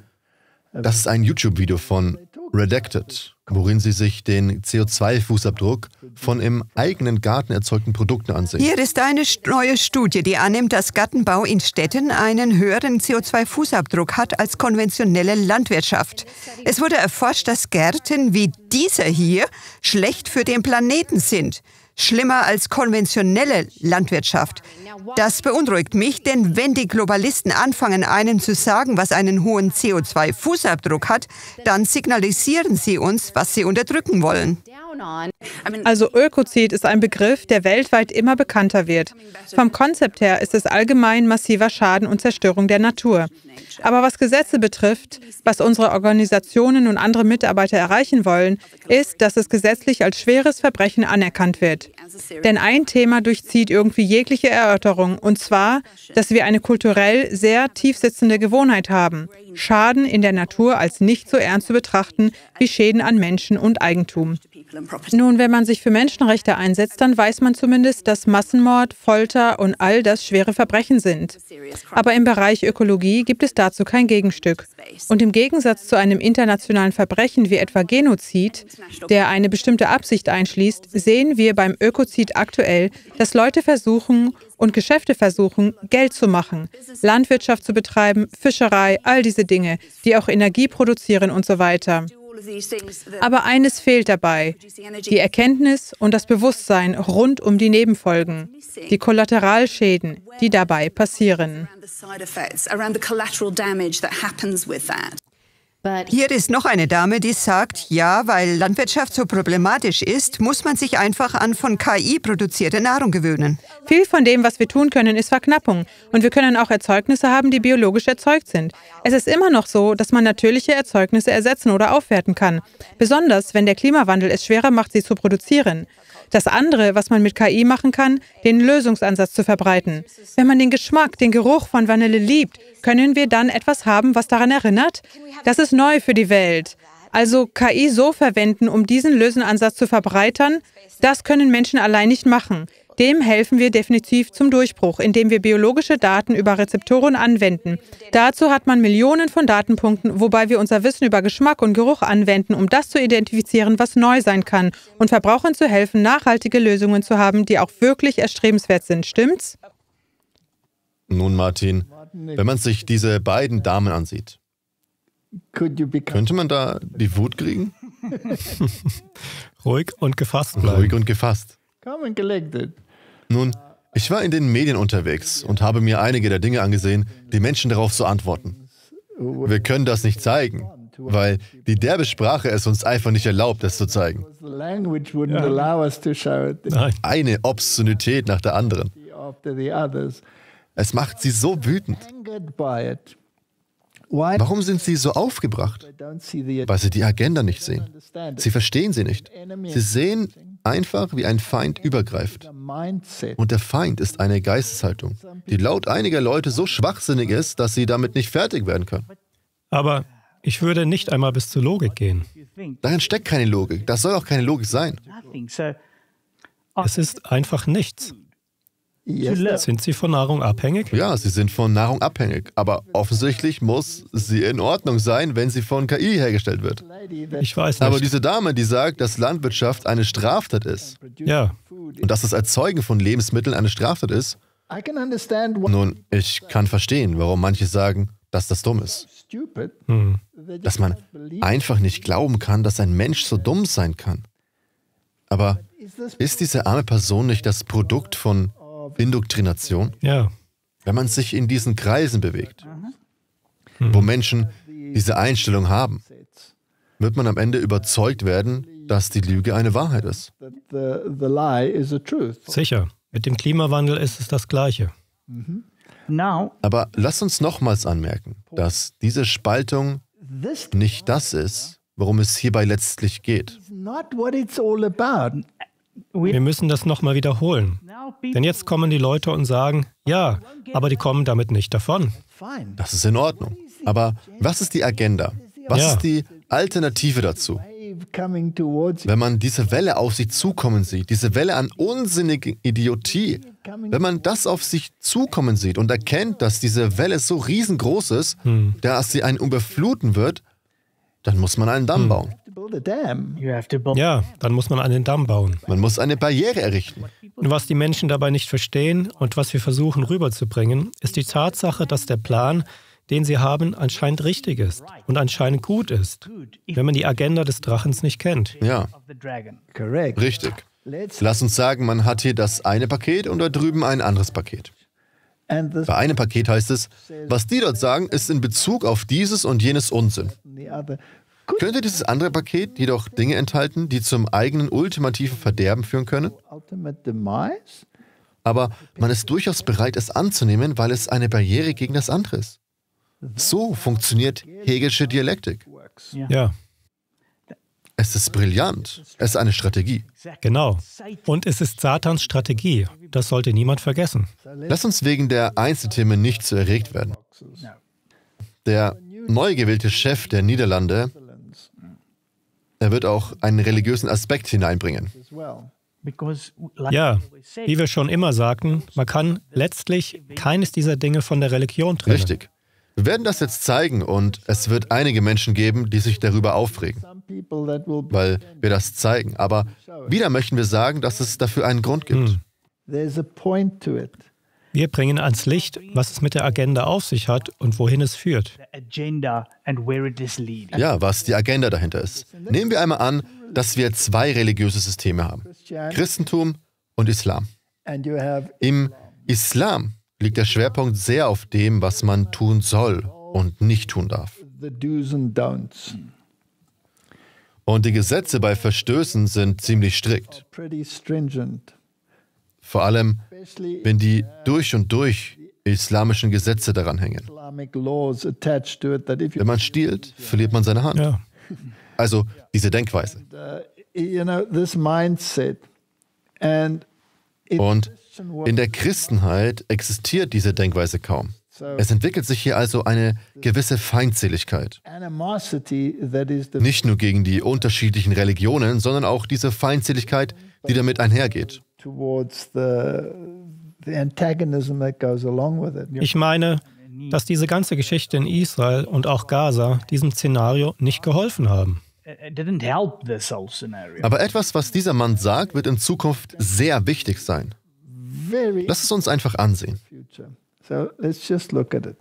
Das ist ein YouTube-Video von Redacted, worin sie sich den CO2-Fußabdruck von im eigenen Garten erzeugten Produkten ansehen. Hier ist eine neue Studie, die annimmt, dass Gartenbau in Städten einen höheren CO2-Fußabdruck hat als konventionelle Landwirtschaft. Es wurde erforscht, dass Gärten wie dieser hier schlecht für den Planeten sind schlimmer als konventionelle Landwirtschaft. Das beunruhigt mich, denn wenn die Globalisten anfangen, einem zu sagen, was einen hohen CO2-Fußabdruck hat, dann signalisieren sie uns, was sie unterdrücken wollen. Also Ökozid ist ein Begriff, der weltweit immer bekannter wird. Vom Konzept her ist es allgemein massiver Schaden und Zerstörung der Natur. Aber was Gesetze betrifft, was unsere Organisationen und andere Mitarbeiter erreichen wollen, ist, dass es gesetzlich als schweres Verbrechen anerkannt wird. Denn ein Thema durchzieht irgendwie jegliche Erörterung, und zwar, dass wir eine kulturell sehr tiefsitzende Gewohnheit haben, Schaden in der Natur als nicht so ernst zu betrachten wie Schäden an Menschen und Eigentum. Nun, wenn man sich für Menschenrechte einsetzt, dann weiß man zumindest, dass Massenmord, Folter und all das schwere Verbrechen sind. Aber im Bereich Ökologie gibt gibt es dazu kein Gegenstück. Und im Gegensatz zu einem internationalen Verbrechen wie etwa Genozid, der eine bestimmte Absicht einschließt, sehen wir beim Ökozid aktuell, dass Leute versuchen und Geschäfte versuchen, Geld zu machen, Landwirtschaft zu betreiben, Fischerei, all diese Dinge, die auch Energie produzieren und so weiter. Aber eines fehlt dabei, die Erkenntnis und das Bewusstsein rund um die Nebenfolgen, die Kollateralschäden, die dabei passieren. Hier ist noch eine Dame, die sagt, ja, weil Landwirtschaft so problematisch ist, muss man sich einfach an von KI produzierte Nahrung gewöhnen. Viel von dem, was wir tun können, ist Verknappung. Und wir können auch Erzeugnisse haben, die biologisch erzeugt sind. Es ist immer noch so, dass man natürliche Erzeugnisse ersetzen oder aufwerten kann. Besonders, wenn der Klimawandel es schwerer macht, sie zu produzieren. Das andere, was man mit KI machen kann, den Lösungsansatz zu verbreiten. Wenn man den Geschmack, den Geruch von Vanille liebt, können wir dann etwas haben, was daran erinnert? Das ist neu für die Welt. Also KI so verwenden, um diesen Lösenansatz zu verbreitern, das können Menschen allein nicht machen. Dem helfen wir definitiv zum Durchbruch, indem wir biologische Daten über Rezeptoren anwenden. Dazu hat man Millionen von Datenpunkten, wobei wir unser Wissen über Geschmack und Geruch anwenden, um das zu identifizieren, was neu sein kann und Verbrauchern zu helfen, nachhaltige Lösungen zu haben, die auch wirklich erstrebenswert sind. Stimmt's? Nun, Martin, wenn man sich diese beiden Damen ansieht, könnte man da die Wut kriegen? Ruhig und gefasst bleiben. Ruhig und gefasst. Nun, ich war in den Medien unterwegs und habe mir einige der Dinge angesehen, die Menschen darauf so antworten. Wir können das nicht zeigen, weil die derbe Sprache es uns einfach nicht erlaubt, es zu zeigen. Eine Obszönität nach der anderen. Es macht sie so wütend. Warum sind sie so aufgebracht? Weil sie die Agenda nicht sehen. Sie verstehen sie nicht. Sie sehen einfach, wie ein Feind übergreift. Und der Feind ist eine Geisteshaltung, die laut einiger Leute so schwachsinnig ist, dass sie damit nicht fertig werden können. Aber ich würde nicht einmal bis zur Logik gehen. Darin steckt keine Logik. Das soll auch keine Logik sein. Es ist einfach nichts. Yes. Sind sie von Nahrung abhängig? Ja, sie sind von Nahrung abhängig. Aber offensichtlich muss sie in Ordnung sein, wenn sie von KI hergestellt wird. Ich weiß nicht. Aber diese Dame, die sagt, dass Landwirtschaft eine Straftat ist. Ja. Und dass das Erzeugen von Lebensmitteln eine Straftat ist. Nun, ich kann verstehen, warum manche sagen, dass das dumm ist. Hm. Dass man einfach nicht glauben kann, dass ein Mensch so dumm sein kann. Aber ist diese arme Person nicht das Produkt von Indoktrination? Ja. Wenn man sich in diesen Kreisen bewegt, mhm. wo Menschen diese Einstellung haben, wird man am Ende überzeugt werden, dass die Lüge eine Wahrheit ist. Sicher. Mit dem Klimawandel ist es das Gleiche. Mhm. Aber lass uns nochmals anmerken, dass diese Spaltung nicht das ist, worum es hierbei letztlich geht wir müssen das nochmal wiederholen. Denn jetzt kommen die Leute und sagen, ja, aber die kommen damit nicht davon. Das ist in Ordnung. Aber was ist die Agenda? Was ja. ist die Alternative dazu? Wenn man diese Welle auf sich zukommen sieht, diese Welle an unsinnigen Idiotie, wenn man das auf sich zukommen sieht und erkennt, dass diese Welle so riesengroß ist, hm. dass sie einen überfluten wird, dann muss man einen Damm hm. bauen. Ja, dann muss man einen Damm bauen. Man muss eine Barriere errichten. Was die Menschen dabei nicht verstehen und was wir versuchen rüberzubringen, ist die Tatsache, dass der Plan, den sie haben, anscheinend richtig ist und anscheinend gut ist, wenn man die Agenda des Drachens nicht kennt. Ja, richtig. Lass uns sagen, man hat hier das eine Paket und da drüben ein anderes Paket. Bei einem Paket heißt es, was die dort sagen, ist in Bezug auf dieses und jenes Unsinn. Gut. Könnte dieses andere Paket jedoch Dinge enthalten, die zum eigenen ultimativen Verderben führen können? Aber man ist durchaus bereit, es anzunehmen, weil es eine Barriere gegen das andere ist. So funktioniert hegelische Dialektik. Ja. Es ist brillant. Es ist eine Strategie. Genau. Und es ist Satans Strategie. Das sollte niemand vergessen. Lass uns wegen der Einzelthemen nicht zu erregt werden. Der neu gewählte Chef der Niederlande er wird auch einen religiösen Aspekt hineinbringen. Ja, wie wir schon immer sagten, man kann letztlich keines dieser Dinge von der Religion trennen. Richtig. Wir werden das jetzt zeigen und es wird einige Menschen geben, die sich darüber aufregen, weil wir das zeigen. Aber wieder möchten wir sagen, dass es dafür einen Grund gibt. Hm. Wir bringen ans Licht, was es mit der Agenda auf sich hat und wohin es führt. Ja, was die Agenda dahinter ist. Nehmen wir einmal an, dass wir zwei religiöse Systeme haben, Christentum und Islam. Im Islam liegt der Schwerpunkt sehr auf dem, was man tun soll und nicht tun darf. Und die Gesetze bei Verstößen sind ziemlich strikt. Vor allem, wenn die durch und durch islamischen Gesetze daran hängen. Wenn man stiehlt, verliert man seine Hand. Ja. Also diese Denkweise. Uh, und in der Christenheit existiert diese Denkweise kaum. Es entwickelt sich hier also eine gewisse Feindseligkeit. Nicht nur gegen die unterschiedlichen Religionen, sondern auch diese Feindseligkeit, die damit einhergeht. Ich meine, dass diese ganze Geschichte in Israel und auch Gaza diesem Szenario nicht geholfen haben. Aber etwas, was dieser Mann sagt, wird in Zukunft sehr wichtig sein. Lass es uns einfach ansehen. So let's just look at it.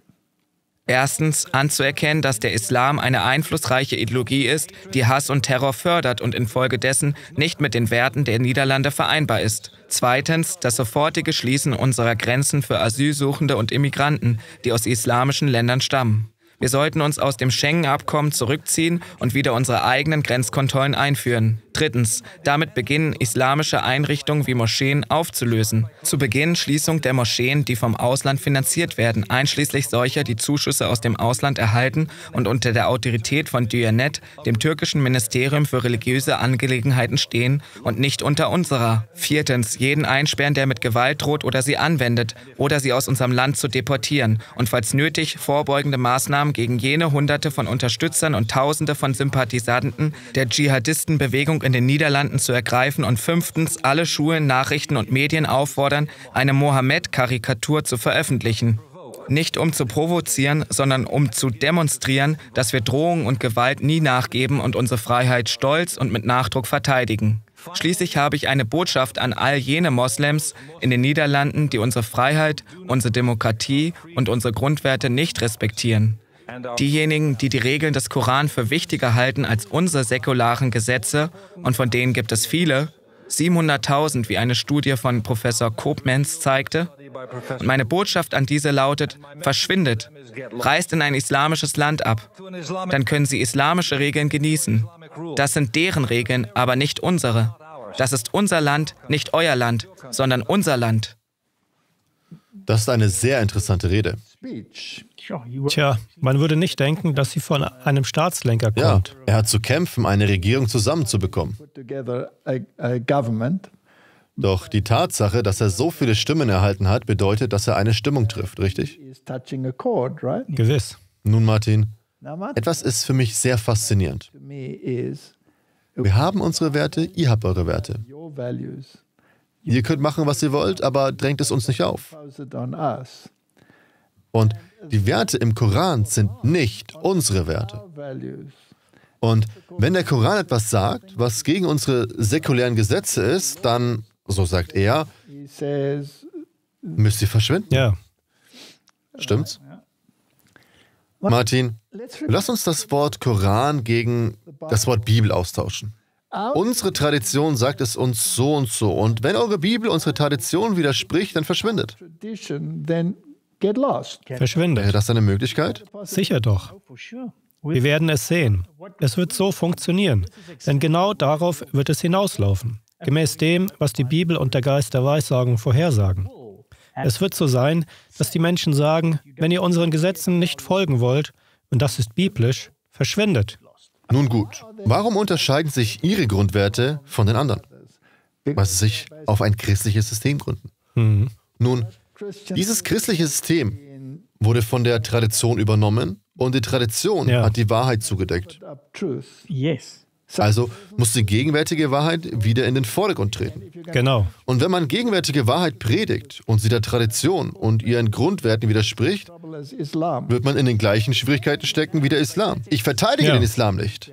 Erstens anzuerkennen, dass der Islam eine einflussreiche Ideologie ist, die Hass und Terror fördert und infolgedessen nicht mit den Werten der Niederlande vereinbar ist. Zweitens das sofortige Schließen unserer Grenzen für Asylsuchende und Immigranten, die aus islamischen Ländern stammen. Wir sollten uns aus dem Schengen-Abkommen zurückziehen und wieder unsere eigenen Grenzkontrollen einführen. Drittens, damit beginnen islamische Einrichtungen wie Moscheen aufzulösen. Zu Beginn Schließung der Moscheen, die vom Ausland finanziert werden, einschließlich solcher, die Zuschüsse aus dem Ausland erhalten und unter der Autorität von Diyanet, dem türkischen Ministerium für religiöse Angelegenheiten, stehen und nicht unter unserer. Viertens, jeden einsperren, der mit Gewalt droht oder sie anwendet oder sie aus unserem Land zu deportieren und falls nötig vorbeugende Maßnahmen gegen jene Hunderte von Unterstützern und Tausende von Sympathisanten der Dschihadistenbewegung Aufschwung in den Niederlanden zu ergreifen und fünftens alle Schulen, Nachrichten und Medien auffordern, eine Mohammed-Karikatur zu veröffentlichen. Nicht um zu provozieren, sondern um zu demonstrieren, dass wir Drohungen und Gewalt nie nachgeben und unsere Freiheit stolz und mit Nachdruck verteidigen. Schließlich habe ich eine Botschaft an all jene Moslems in den Niederlanden, die unsere Freiheit, unsere Demokratie und unsere Grundwerte nicht respektieren. Diejenigen, die die Regeln des Koran für wichtiger halten als unsere säkularen Gesetze, und von denen gibt es viele, 700.000, wie eine Studie von Professor Koopmans zeigte. Und meine Botschaft an diese lautet, verschwindet, reist in ein islamisches Land ab. Dann können sie islamische Regeln genießen. Das sind deren Regeln, aber nicht unsere. Das ist unser Land, nicht euer Land, sondern unser Land. Das ist eine sehr interessante Rede. Tja, man würde nicht denken, dass sie von einem Staatslenker kommt. Ja, er hat zu kämpfen, eine Regierung zusammenzubekommen. Doch die Tatsache, dass er so viele Stimmen erhalten hat, bedeutet, dass er eine Stimmung trifft, richtig? Gewiss. Nun, Martin, etwas ist für mich sehr faszinierend. Wir haben unsere Werte, ihr habt eure Werte. Ihr könnt machen, was ihr wollt, aber drängt es uns nicht auf. Und die Werte im Koran sind nicht unsere Werte. Und wenn der Koran etwas sagt, was gegen unsere säkulären Gesetze ist, dann, so sagt er, müsst ihr verschwinden. Ja. Stimmt's? Martin, lass uns das Wort Koran gegen das Wort Bibel austauschen. Unsere Tradition sagt es uns so und so. Und wenn eure Bibel unsere Tradition widerspricht, dann verschwindet. Verschwindet. Wäre äh, das eine Möglichkeit? Sicher doch. Oh, Wir werden es sehen. Es wird so funktionieren. Denn genau darauf wird es hinauslaufen. Gemäß dem, was die Bibel und der Geist der Weissagung vorhersagen. Oh, es wird so sein, dass die Menschen sagen, wenn ihr unseren Gesetzen nicht folgen wollt, und das ist biblisch, verschwindet. Nun gut, warum unterscheiden sich Ihre Grundwerte von den anderen? Weil sie sich auf ein christliches System gründen. Mhm. Nun, dieses christliche System wurde von der Tradition übernommen und die Tradition ja. hat die Wahrheit zugedeckt. Yes. Also muss die gegenwärtige Wahrheit wieder in den Vordergrund treten. Genau. Und wenn man gegenwärtige Wahrheit predigt und sie der Tradition und ihren Grundwerten widerspricht, wird man in den gleichen Schwierigkeiten stecken wie der Islam. Ich verteidige ja. den Islam nicht.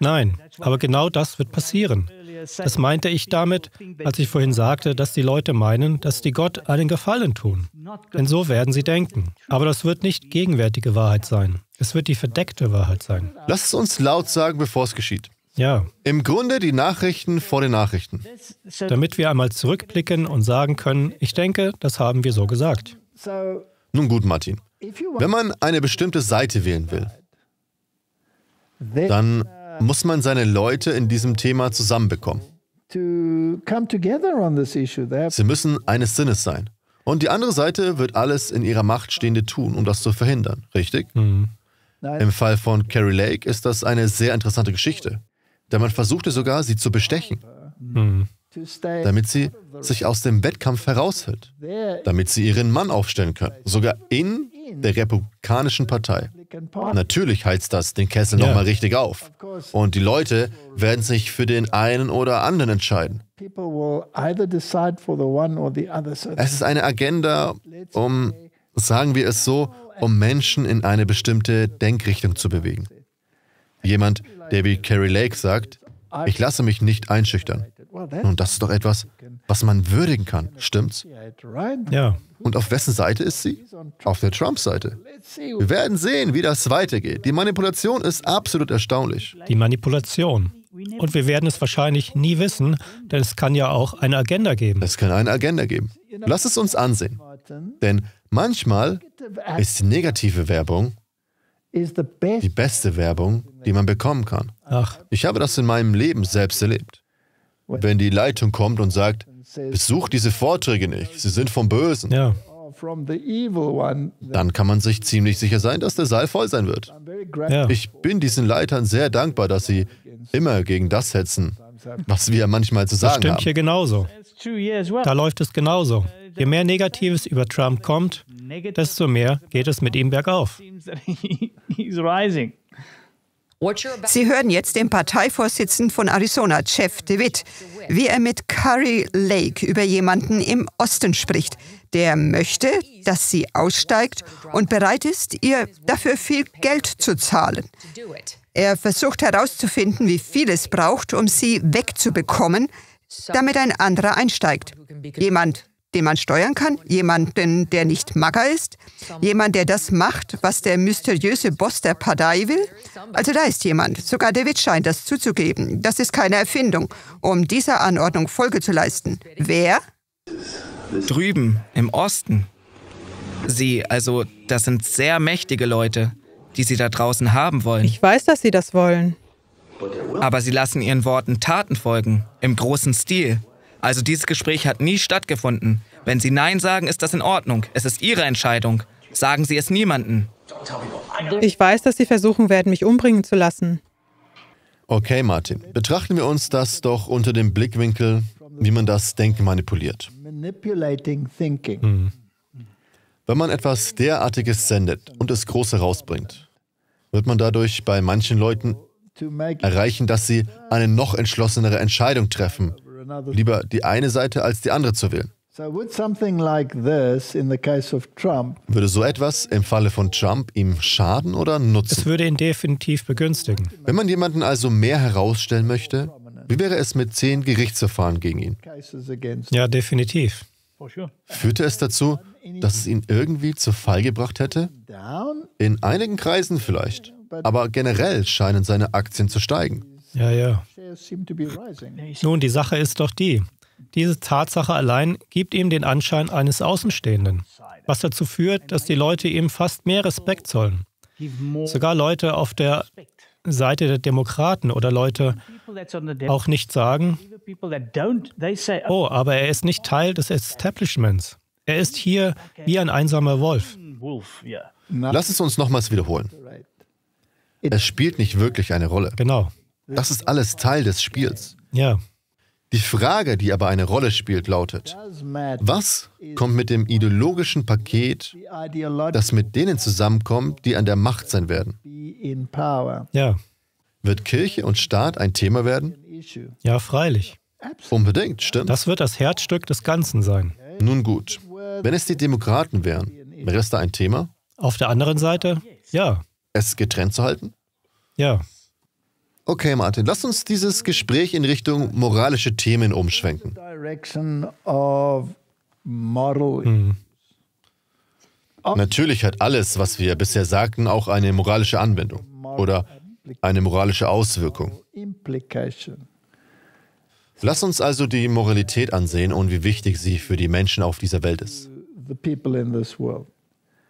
Nein, aber genau das wird passieren. Das meinte ich damit, als ich vorhin sagte, dass die Leute meinen, dass die Gott einen Gefallen tun. Denn so werden sie denken. Aber das wird nicht gegenwärtige Wahrheit sein. Es wird die verdeckte Wahrheit sein. Lass es uns laut sagen, bevor es geschieht. Ja. Im Grunde die Nachrichten vor den Nachrichten. Damit wir einmal zurückblicken und sagen können, ich denke, das haben wir so gesagt. Nun gut, Martin. Wenn man eine bestimmte Seite wählen will, dann muss man seine Leute in diesem Thema zusammenbekommen. Sie müssen eines Sinnes sein. Und die andere Seite wird alles in ihrer Macht Stehende tun, um das zu verhindern, richtig? Mhm. Im Fall von Carrie Lake ist das eine sehr interessante Geschichte denn man versuchte sogar, sie zu bestechen, hm. damit sie sich aus dem Wettkampf heraushält, damit sie ihren Mann aufstellen kann, sogar in der Republikanischen Partei. Natürlich heizt das den Kessel ja. nochmal richtig auf. Und die Leute werden sich für den einen oder anderen entscheiden. Es ist eine Agenda, um, sagen wir es so, um Menschen in eine bestimmte Denkrichtung zu bewegen. Jemand, der wie Carrie Lake sagt, ich lasse mich nicht einschüchtern. Nun, das ist doch etwas, was man würdigen kann, stimmt's? Ja. Und auf wessen Seite ist sie? Auf der Trump-Seite. Wir werden sehen, wie das weitergeht. Die Manipulation ist absolut erstaunlich. Die Manipulation. Und wir werden es wahrscheinlich nie wissen, denn es kann ja auch eine Agenda geben. Es kann eine Agenda geben. Lass es uns ansehen. Denn manchmal ist negative Werbung die beste Werbung, die man bekommen kann. Ach. Ich habe das in meinem Leben selbst erlebt. Wenn die Leitung kommt und sagt, besuch diese Vorträge nicht, sie sind vom Bösen. Ja. Dann kann man sich ziemlich sicher sein, dass der Saal voll sein wird. Ja. Ich bin diesen Leitern sehr dankbar, dass sie immer gegen das hetzen, was wir manchmal zu sagen das stimmt haben. Stimmt hier genauso. Da läuft es genauso. Je mehr Negatives über Trump kommt, desto mehr geht es mit ihm bergauf. Sie hören jetzt den Parteivorsitzenden von Arizona, Jeff DeWitt, wie er mit Curry Lake über jemanden im Osten spricht, der möchte, dass sie aussteigt und bereit ist, ihr dafür viel Geld zu zahlen. Er versucht herauszufinden, wie viel es braucht, um sie wegzubekommen, damit ein anderer einsteigt. Jemand, den man steuern kann, jemanden, der nicht Macker ist, jemand, der das macht, was der mysteriöse Boss der Partei will. Also da ist jemand. Sogar David scheint das zuzugeben. Das ist keine Erfindung, um dieser Anordnung Folge zu leisten. Wer? Drüben, im Osten. Sie, also, das sind sehr mächtige Leute, die Sie da draußen haben wollen. Ich weiß, dass Sie das wollen. Aber Sie lassen Ihren Worten Taten folgen, im großen Stil. Also dieses Gespräch hat nie stattgefunden. Wenn Sie Nein sagen, ist das in Ordnung. Es ist Ihre Entscheidung. Sagen Sie es niemandem. Ich weiß, dass Sie versuchen werden, mich umbringen zu lassen. Okay, Martin. Betrachten wir uns das doch unter dem Blickwinkel, wie man das Denken manipuliert. Hm. Wenn man etwas derartiges sendet und es groß herausbringt, wird man dadurch bei manchen Leuten erreichen, dass sie eine noch entschlossenere Entscheidung treffen lieber die eine Seite als die andere zu wählen. Würde so etwas im Falle von Trump ihm schaden oder nutzen? Es würde ihn definitiv begünstigen. Wenn man jemanden also mehr herausstellen möchte, wie wäre es mit zehn Gerichtsverfahren gegen ihn? Ja, definitiv. Führte es dazu, dass es ihn irgendwie zu Fall gebracht hätte? In einigen Kreisen vielleicht. Aber generell scheinen seine Aktien zu steigen. Ja, ja. Nun, die Sache ist doch die. Diese Tatsache allein gibt ihm den Anschein eines Außenstehenden, was dazu führt, dass die Leute ihm fast mehr Respekt zollen. Sogar Leute auf der Seite der Demokraten oder Leute auch nicht sagen, oh, aber er ist nicht Teil des Establishments. Er ist hier wie ein einsamer Wolf. Lass es uns nochmals wiederholen. Es spielt nicht wirklich eine Rolle. Genau. Das ist alles Teil des Spiels. Ja. Die Frage, die aber eine Rolle spielt, lautet, was kommt mit dem ideologischen Paket, das mit denen zusammenkommt, die an der Macht sein werden? Ja. Wird Kirche und Staat ein Thema werden? Ja, freilich. Unbedingt, stimmt. Das wird das Herzstück des Ganzen sein. Nun gut, wenn es die Demokraten wären, wäre es da ein Thema? Auf der anderen Seite, ja. Es getrennt zu halten? Ja. Okay, Martin, lass uns dieses Gespräch in Richtung moralische Themen umschwenken. Hm. Natürlich hat alles, was wir bisher sagten, auch eine moralische Anwendung oder eine moralische Auswirkung. Lass uns also die Moralität ansehen und wie wichtig sie für die Menschen auf dieser Welt ist.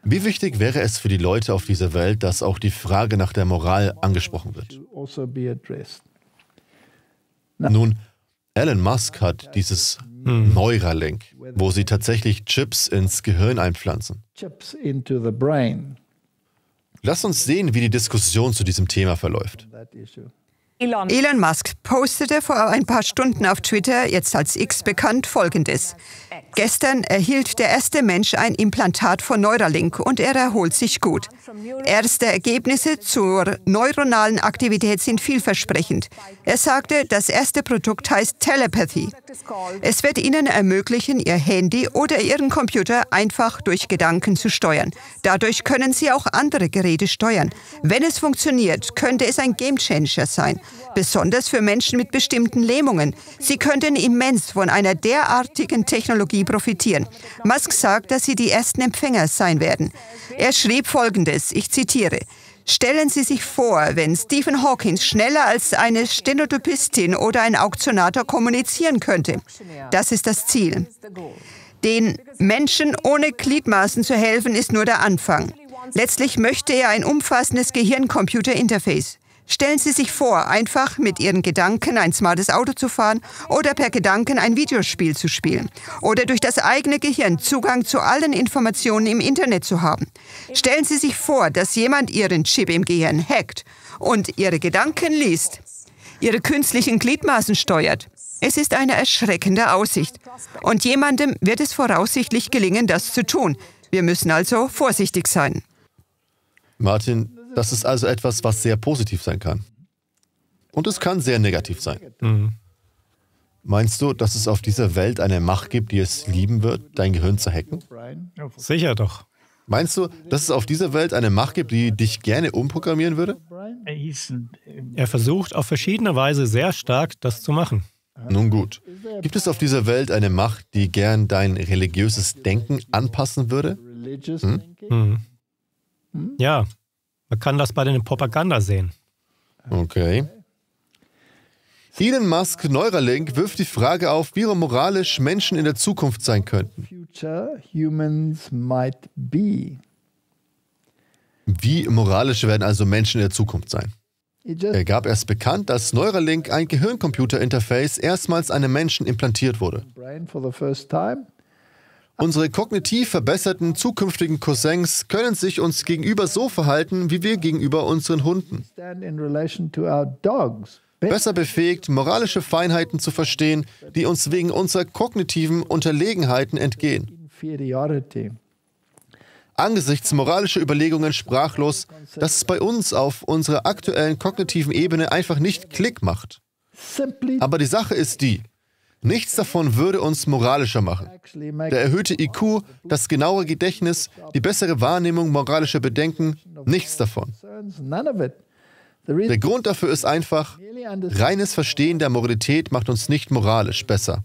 Wie wichtig wäre es für die Leute auf dieser Welt, dass auch die Frage nach der Moral angesprochen wird? Also Nun, Elon Musk hat dieses hm. Neuralink, wo sie tatsächlich Chips ins Gehirn einpflanzen. Lass uns sehen, wie die Diskussion zu diesem Thema verläuft. Elon Musk postete vor ein paar Stunden auf Twitter, jetzt als X bekannt, folgendes. Gestern erhielt der erste Mensch ein Implantat von Neuralink und er erholt sich gut. Erste Ergebnisse zur neuronalen Aktivität sind vielversprechend. Er sagte, das erste Produkt heißt Telepathy. Es wird Ihnen ermöglichen, Ihr Handy oder Ihren Computer einfach durch Gedanken zu steuern. Dadurch können Sie auch andere Geräte steuern. Wenn es funktioniert, könnte es ein Gamechanger sein, besonders für Menschen mit bestimmten Lähmungen. Sie könnten immens von einer derartigen Technologie Technologie profitieren. Musk sagt, dass sie die ersten Empfänger sein werden. Er schrieb Folgendes, ich zitiere. Stellen Sie sich vor, wenn Stephen Hawking schneller als eine Stenotypistin oder ein Auktionator kommunizieren könnte. Das ist das Ziel. Den Menschen ohne Gliedmaßen zu helfen, ist nur der Anfang. Letztlich möchte er ein umfassendes Gehirn-Computer-Interface. Stellen Sie sich vor, einfach mit Ihren Gedanken ein smartes Auto zu fahren oder per Gedanken ein Videospiel zu spielen oder durch das eigene Gehirn Zugang zu allen Informationen im Internet zu haben. Stellen Sie sich vor, dass jemand Ihren Chip im Gehirn hackt und Ihre Gedanken liest, Ihre künstlichen Gliedmaßen steuert. Es ist eine erschreckende Aussicht. Und jemandem wird es voraussichtlich gelingen, das zu tun. Wir müssen also vorsichtig sein. Martin, das ist also etwas, was sehr positiv sein kann. Und es kann sehr negativ sein. Mhm. Meinst du, dass es auf dieser Welt eine Macht gibt, die es lieben wird, dein Gehirn zu hacken? Sicher doch. Meinst du, dass es auf dieser Welt eine Macht gibt, die dich gerne umprogrammieren würde? Er versucht auf verschiedene Weise sehr stark, das zu machen. Nun gut. Gibt es auf dieser Welt eine Macht, die gern dein religiöses Denken anpassen würde? Hm? Hm. Ja, man kann das bei den Propaganda sehen. Okay. Elon Musk Neuralink wirft die Frage auf, wie moralisch Menschen in der Zukunft sein könnten. Wie moralisch werden also Menschen in der Zukunft sein? Er gab erst bekannt, dass Neuralink, ein Gehirncomputer-Interface, erstmals einem Menschen implantiert wurde. Unsere kognitiv verbesserten zukünftigen Cousins können sich uns gegenüber so verhalten, wie wir gegenüber unseren Hunden. Besser befähigt, moralische Feinheiten zu verstehen, die uns wegen unserer kognitiven Unterlegenheiten entgehen. Angesichts moralischer Überlegungen sprachlos, dass es bei uns auf unserer aktuellen kognitiven Ebene einfach nicht Klick macht. Aber die Sache ist die, Nichts davon würde uns moralischer machen. Der erhöhte IQ, das genaue Gedächtnis, die bessere Wahrnehmung moralischer Bedenken, nichts davon. Der Grund dafür ist einfach, reines Verstehen der Moralität macht uns nicht moralisch besser.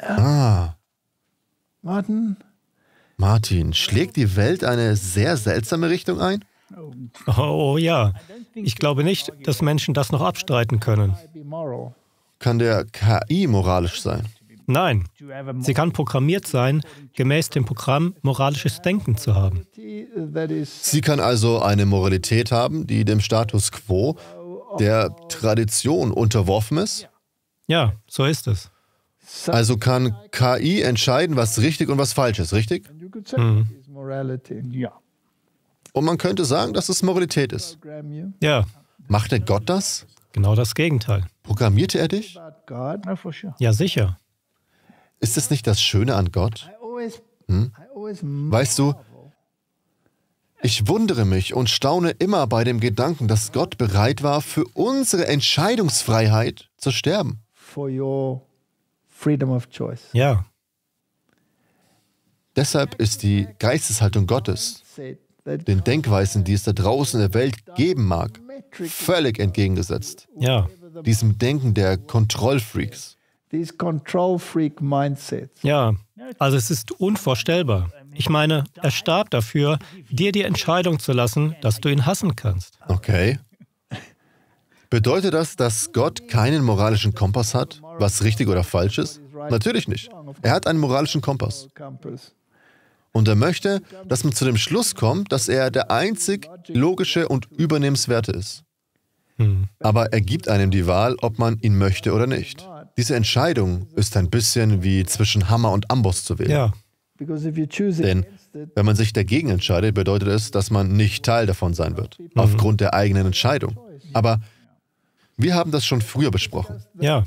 Ah. Martin? Martin, schlägt die Welt eine sehr seltsame Richtung ein? Oh, oh ja, ich glaube nicht, dass Menschen das noch abstreiten können. Kann der KI moralisch sein? Nein, sie kann programmiert sein, gemäß dem Programm moralisches Denken zu haben. Sie kann also eine Moralität haben, die dem Status quo, der Tradition unterworfen ist? Ja, so ist es. Also kann KI entscheiden, was richtig und was falsch ist, richtig? Mhm. Und man könnte sagen, dass es Moralität ist. Ja. Macht denn Gott das? Genau das Gegenteil. Programmierte er dich? Ja, sicher. Ist es nicht das Schöne an Gott? Hm? Weißt du, ich wundere mich und staune immer bei dem Gedanken, dass Gott bereit war, für unsere Entscheidungsfreiheit zu sterben. Ja. Deshalb ist die Geisteshaltung Gottes, den Denkweisen, die es da draußen in der Welt geben mag, völlig entgegengesetzt. Ja. Diesem Denken der Kontrollfreaks. Ja, also es ist unvorstellbar. Ich meine, er starb dafür, dir die Entscheidung zu lassen, dass du ihn hassen kannst. Okay. Bedeutet das, dass Gott keinen moralischen Kompass hat, was richtig oder falsch ist? Natürlich nicht. Er hat einen moralischen Kompass. Und er möchte, dass man zu dem Schluss kommt, dass er der einzig logische und übernehmenswerte ist. Hm. Aber er gibt einem die Wahl, ob man ihn möchte oder nicht. Diese Entscheidung ist ein bisschen wie zwischen Hammer und Amboss zu wählen. Ja. Denn wenn man sich dagegen entscheidet, bedeutet es, dass man nicht Teil davon sein wird, mhm. aufgrund der eigenen Entscheidung. Aber wir haben das schon früher besprochen. Ja.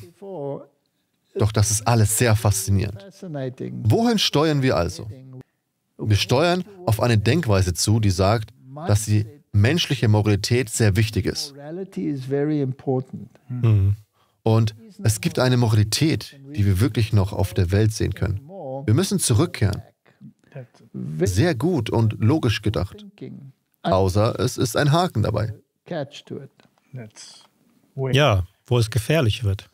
Doch das ist alles sehr faszinierend. Wohin steuern wir also? Wir steuern auf eine Denkweise zu, die sagt, dass die menschliche Moralität sehr wichtig ist. Mhm. Und es gibt eine Moralität, die wir wirklich noch auf der Welt sehen können. Wir müssen zurückkehren. Sehr gut und logisch gedacht. Außer es ist ein Haken dabei. Ja, wo es gefährlich wird.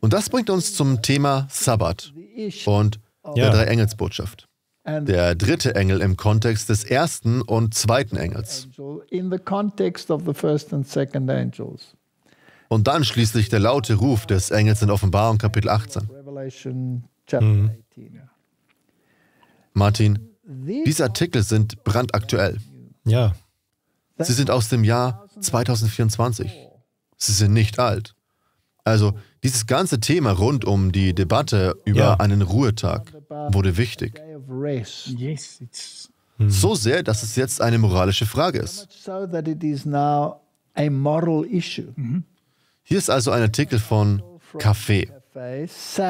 Und das bringt uns zum Thema Sabbat und ja. der Drei-Engels-Botschaft. Der dritte Engel im Kontext des ersten und zweiten Engels. Und dann schließlich der laute Ruf des Engels in Offenbarung Kapitel 18. Mhm. Martin, diese Artikel sind brandaktuell. Ja. Sie sind aus dem Jahr 2024. Sie sind nicht alt. Also dieses ganze Thema rund um die Debatte über ja. einen Ruhetag wurde wichtig rest. Yes, it's mhm. so sehr, dass es jetzt eine moralische Frage ist. Hier ist also ein Artikel von Café.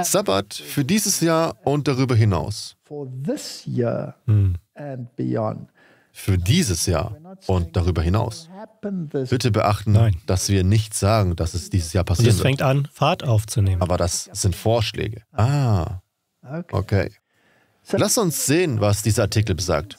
Sabbat für dieses Jahr und darüber hinaus. Hm. Für dieses Jahr und darüber hinaus. Bitte beachten, Nein. dass wir nicht sagen, dass es dieses Jahr passiert. Und es fängt an, Fahrt aufzunehmen. Aber das sind Vorschläge. Ah, okay. Lass uns sehen, was dieser Artikel besagt.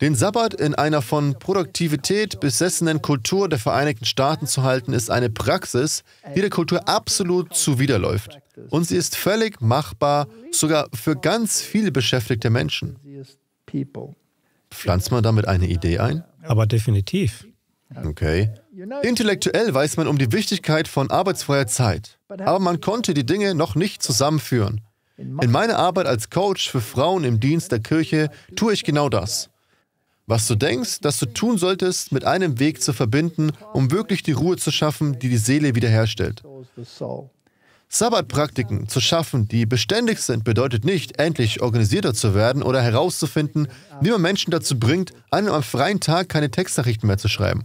Den Sabbat in einer von Produktivität besessenen Kultur der Vereinigten Staaten zu halten, ist eine Praxis, die der Kultur absolut zuwiderläuft. Und sie ist völlig machbar, sogar für ganz viele beschäftigte Menschen. Pflanzt man damit eine Idee ein? Aber definitiv. Okay. Intellektuell weiß man um die Wichtigkeit von arbeitsfreier Zeit, aber man konnte die Dinge noch nicht zusammenführen. In meiner Arbeit als Coach für Frauen im Dienst der Kirche tue ich genau das. Was du denkst, dass du tun solltest, mit einem Weg zu verbinden, um wirklich die Ruhe zu schaffen, die die Seele wiederherstellt. Sabbatpraktiken zu schaffen, die beständig sind, bedeutet nicht, endlich organisierter zu werden oder herauszufinden, wie man Menschen dazu bringt, einem am freien Tag keine Textnachrichten mehr zu schreiben.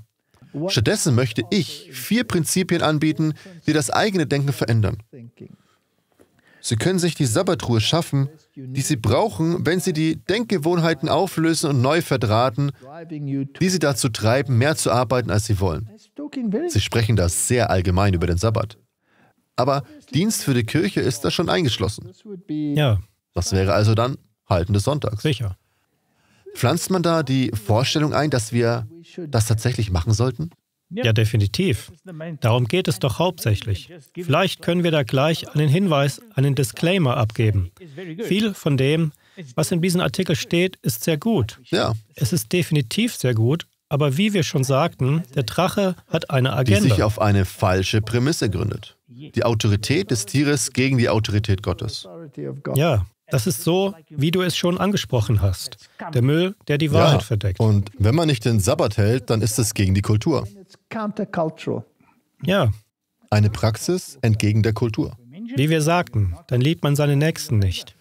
Stattdessen möchte ich vier Prinzipien anbieten, die das eigene Denken verändern. Sie können sich die Sabbatruhe schaffen, die Sie brauchen, wenn Sie die Denkgewohnheiten auflösen und neu verdrahten, die Sie dazu treiben, mehr zu arbeiten, als Sie wollen. Sie sprechen da sehr allgemein über den Sabbat. Aber Dienst für die Kirche ist da schon eingeschlossen. Ja. Das wäre also dann Halten des Sonntags. Sicher. Pflanzt man da die Vorstellung ein, dass wir das tatsächlich machen sollten? Ja, definitiv. Darum geht es doch hauptsächlich. Vielleicht können wir da gleich einen Hinweis, einen Disclaimer abgeben. Viel von dem, was in diesem Artikel steht, ist sehr gut. Ja. Es ist definitiv sehr gut, aber wie wir schon sagten, der Drache hat eine Agenda. Die sich auf eine falsche Prämisse gründet. Die Autorität des Tieres gegen die Autorität Gottes. Ja, das ist so, wie du es schon angesprochen hast. Der Müll, der die Wahrheit ja. verdeckt. Und wenn man nicht den Sabbat hält, dann ist es gegen die Kultur countercultural. Ja. Eine Praxis entgegen der Kultur. Wie wir sagten, dann liebt man seine Nächsten nicht.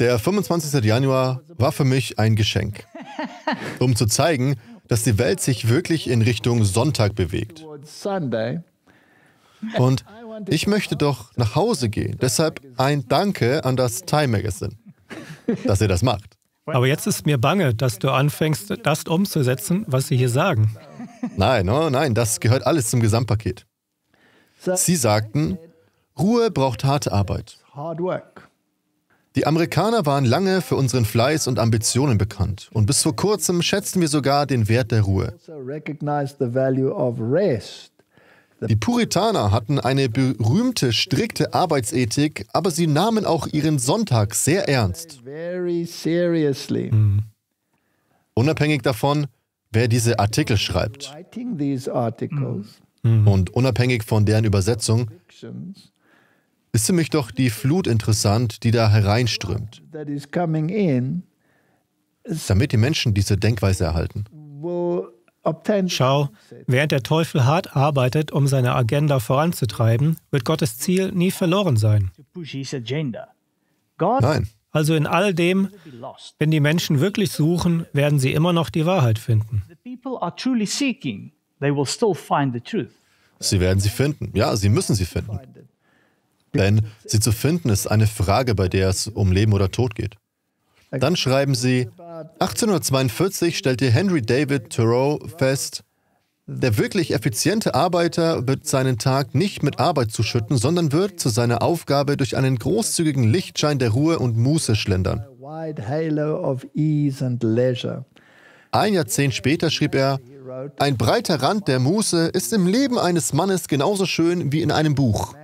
Der 25. Januar war für mich ein Geschenk, um zu zeigen, dass die Welt sich wirklich in Richtung Sonntag bewegt. Und ich möchte doch nach Hause gehen. Deshalb ein Danke an das Time Magazine, dass ihr das macht. Aber jetzt ist mir bange, dass du anfängst, das umzusetzen, was sie hier sagen. Nein, oh nein, das gehört alles zum Gesamtpaket. Sie sagten, Ruhe braucht harte Arbeit. Die Amerikaner waren lange für unseren Fleiß und Ambitionen bekannt und bis vor kurzem schätzten wir sogar den Wert der Ruhe. Die Puritaner hatten eine berühmte, strikte Arbeitsethik, aber sie nahmen auch ihren Sonntag sehr ernst. Hm. Unabhängig davon, Wer diese Artikel schreibt mhm. und unabhängig von deren Übersetzung, ist für mich doch die Flut interessant, die da hereinströmt, damit die Menschen diese Denkweise erhalten. Schau, während der Teufel hart arbeitet, um seine Agenda voranzutreiben, wird Gottes Ziel nie verloren sein. Nein, also in all dem, wenn die Menschen wirklich suchen, werden sie immer noch die Wahrheit finden. Sie werden sie finden. Ja, sie müssen sie finden. Denn sie zu finden ist eine Frage, bei der es um Leben oder Tod geht. Dann schreiben sie, 1842 stellte Henry David Thoreau fest, der wirklich effiziente Arbeiter wird seinen Tag nicht mit Arbeit zuschütten, sondern wird zu seiner Aufgabe durch einen großzügigen Lichtschein der Ruhe und Muße schlendern. Ein Jahrzehnt später schrieb er, ein breiter Rand der Muße ist im Leben eines Mannes genauso schön wie in einem Buch.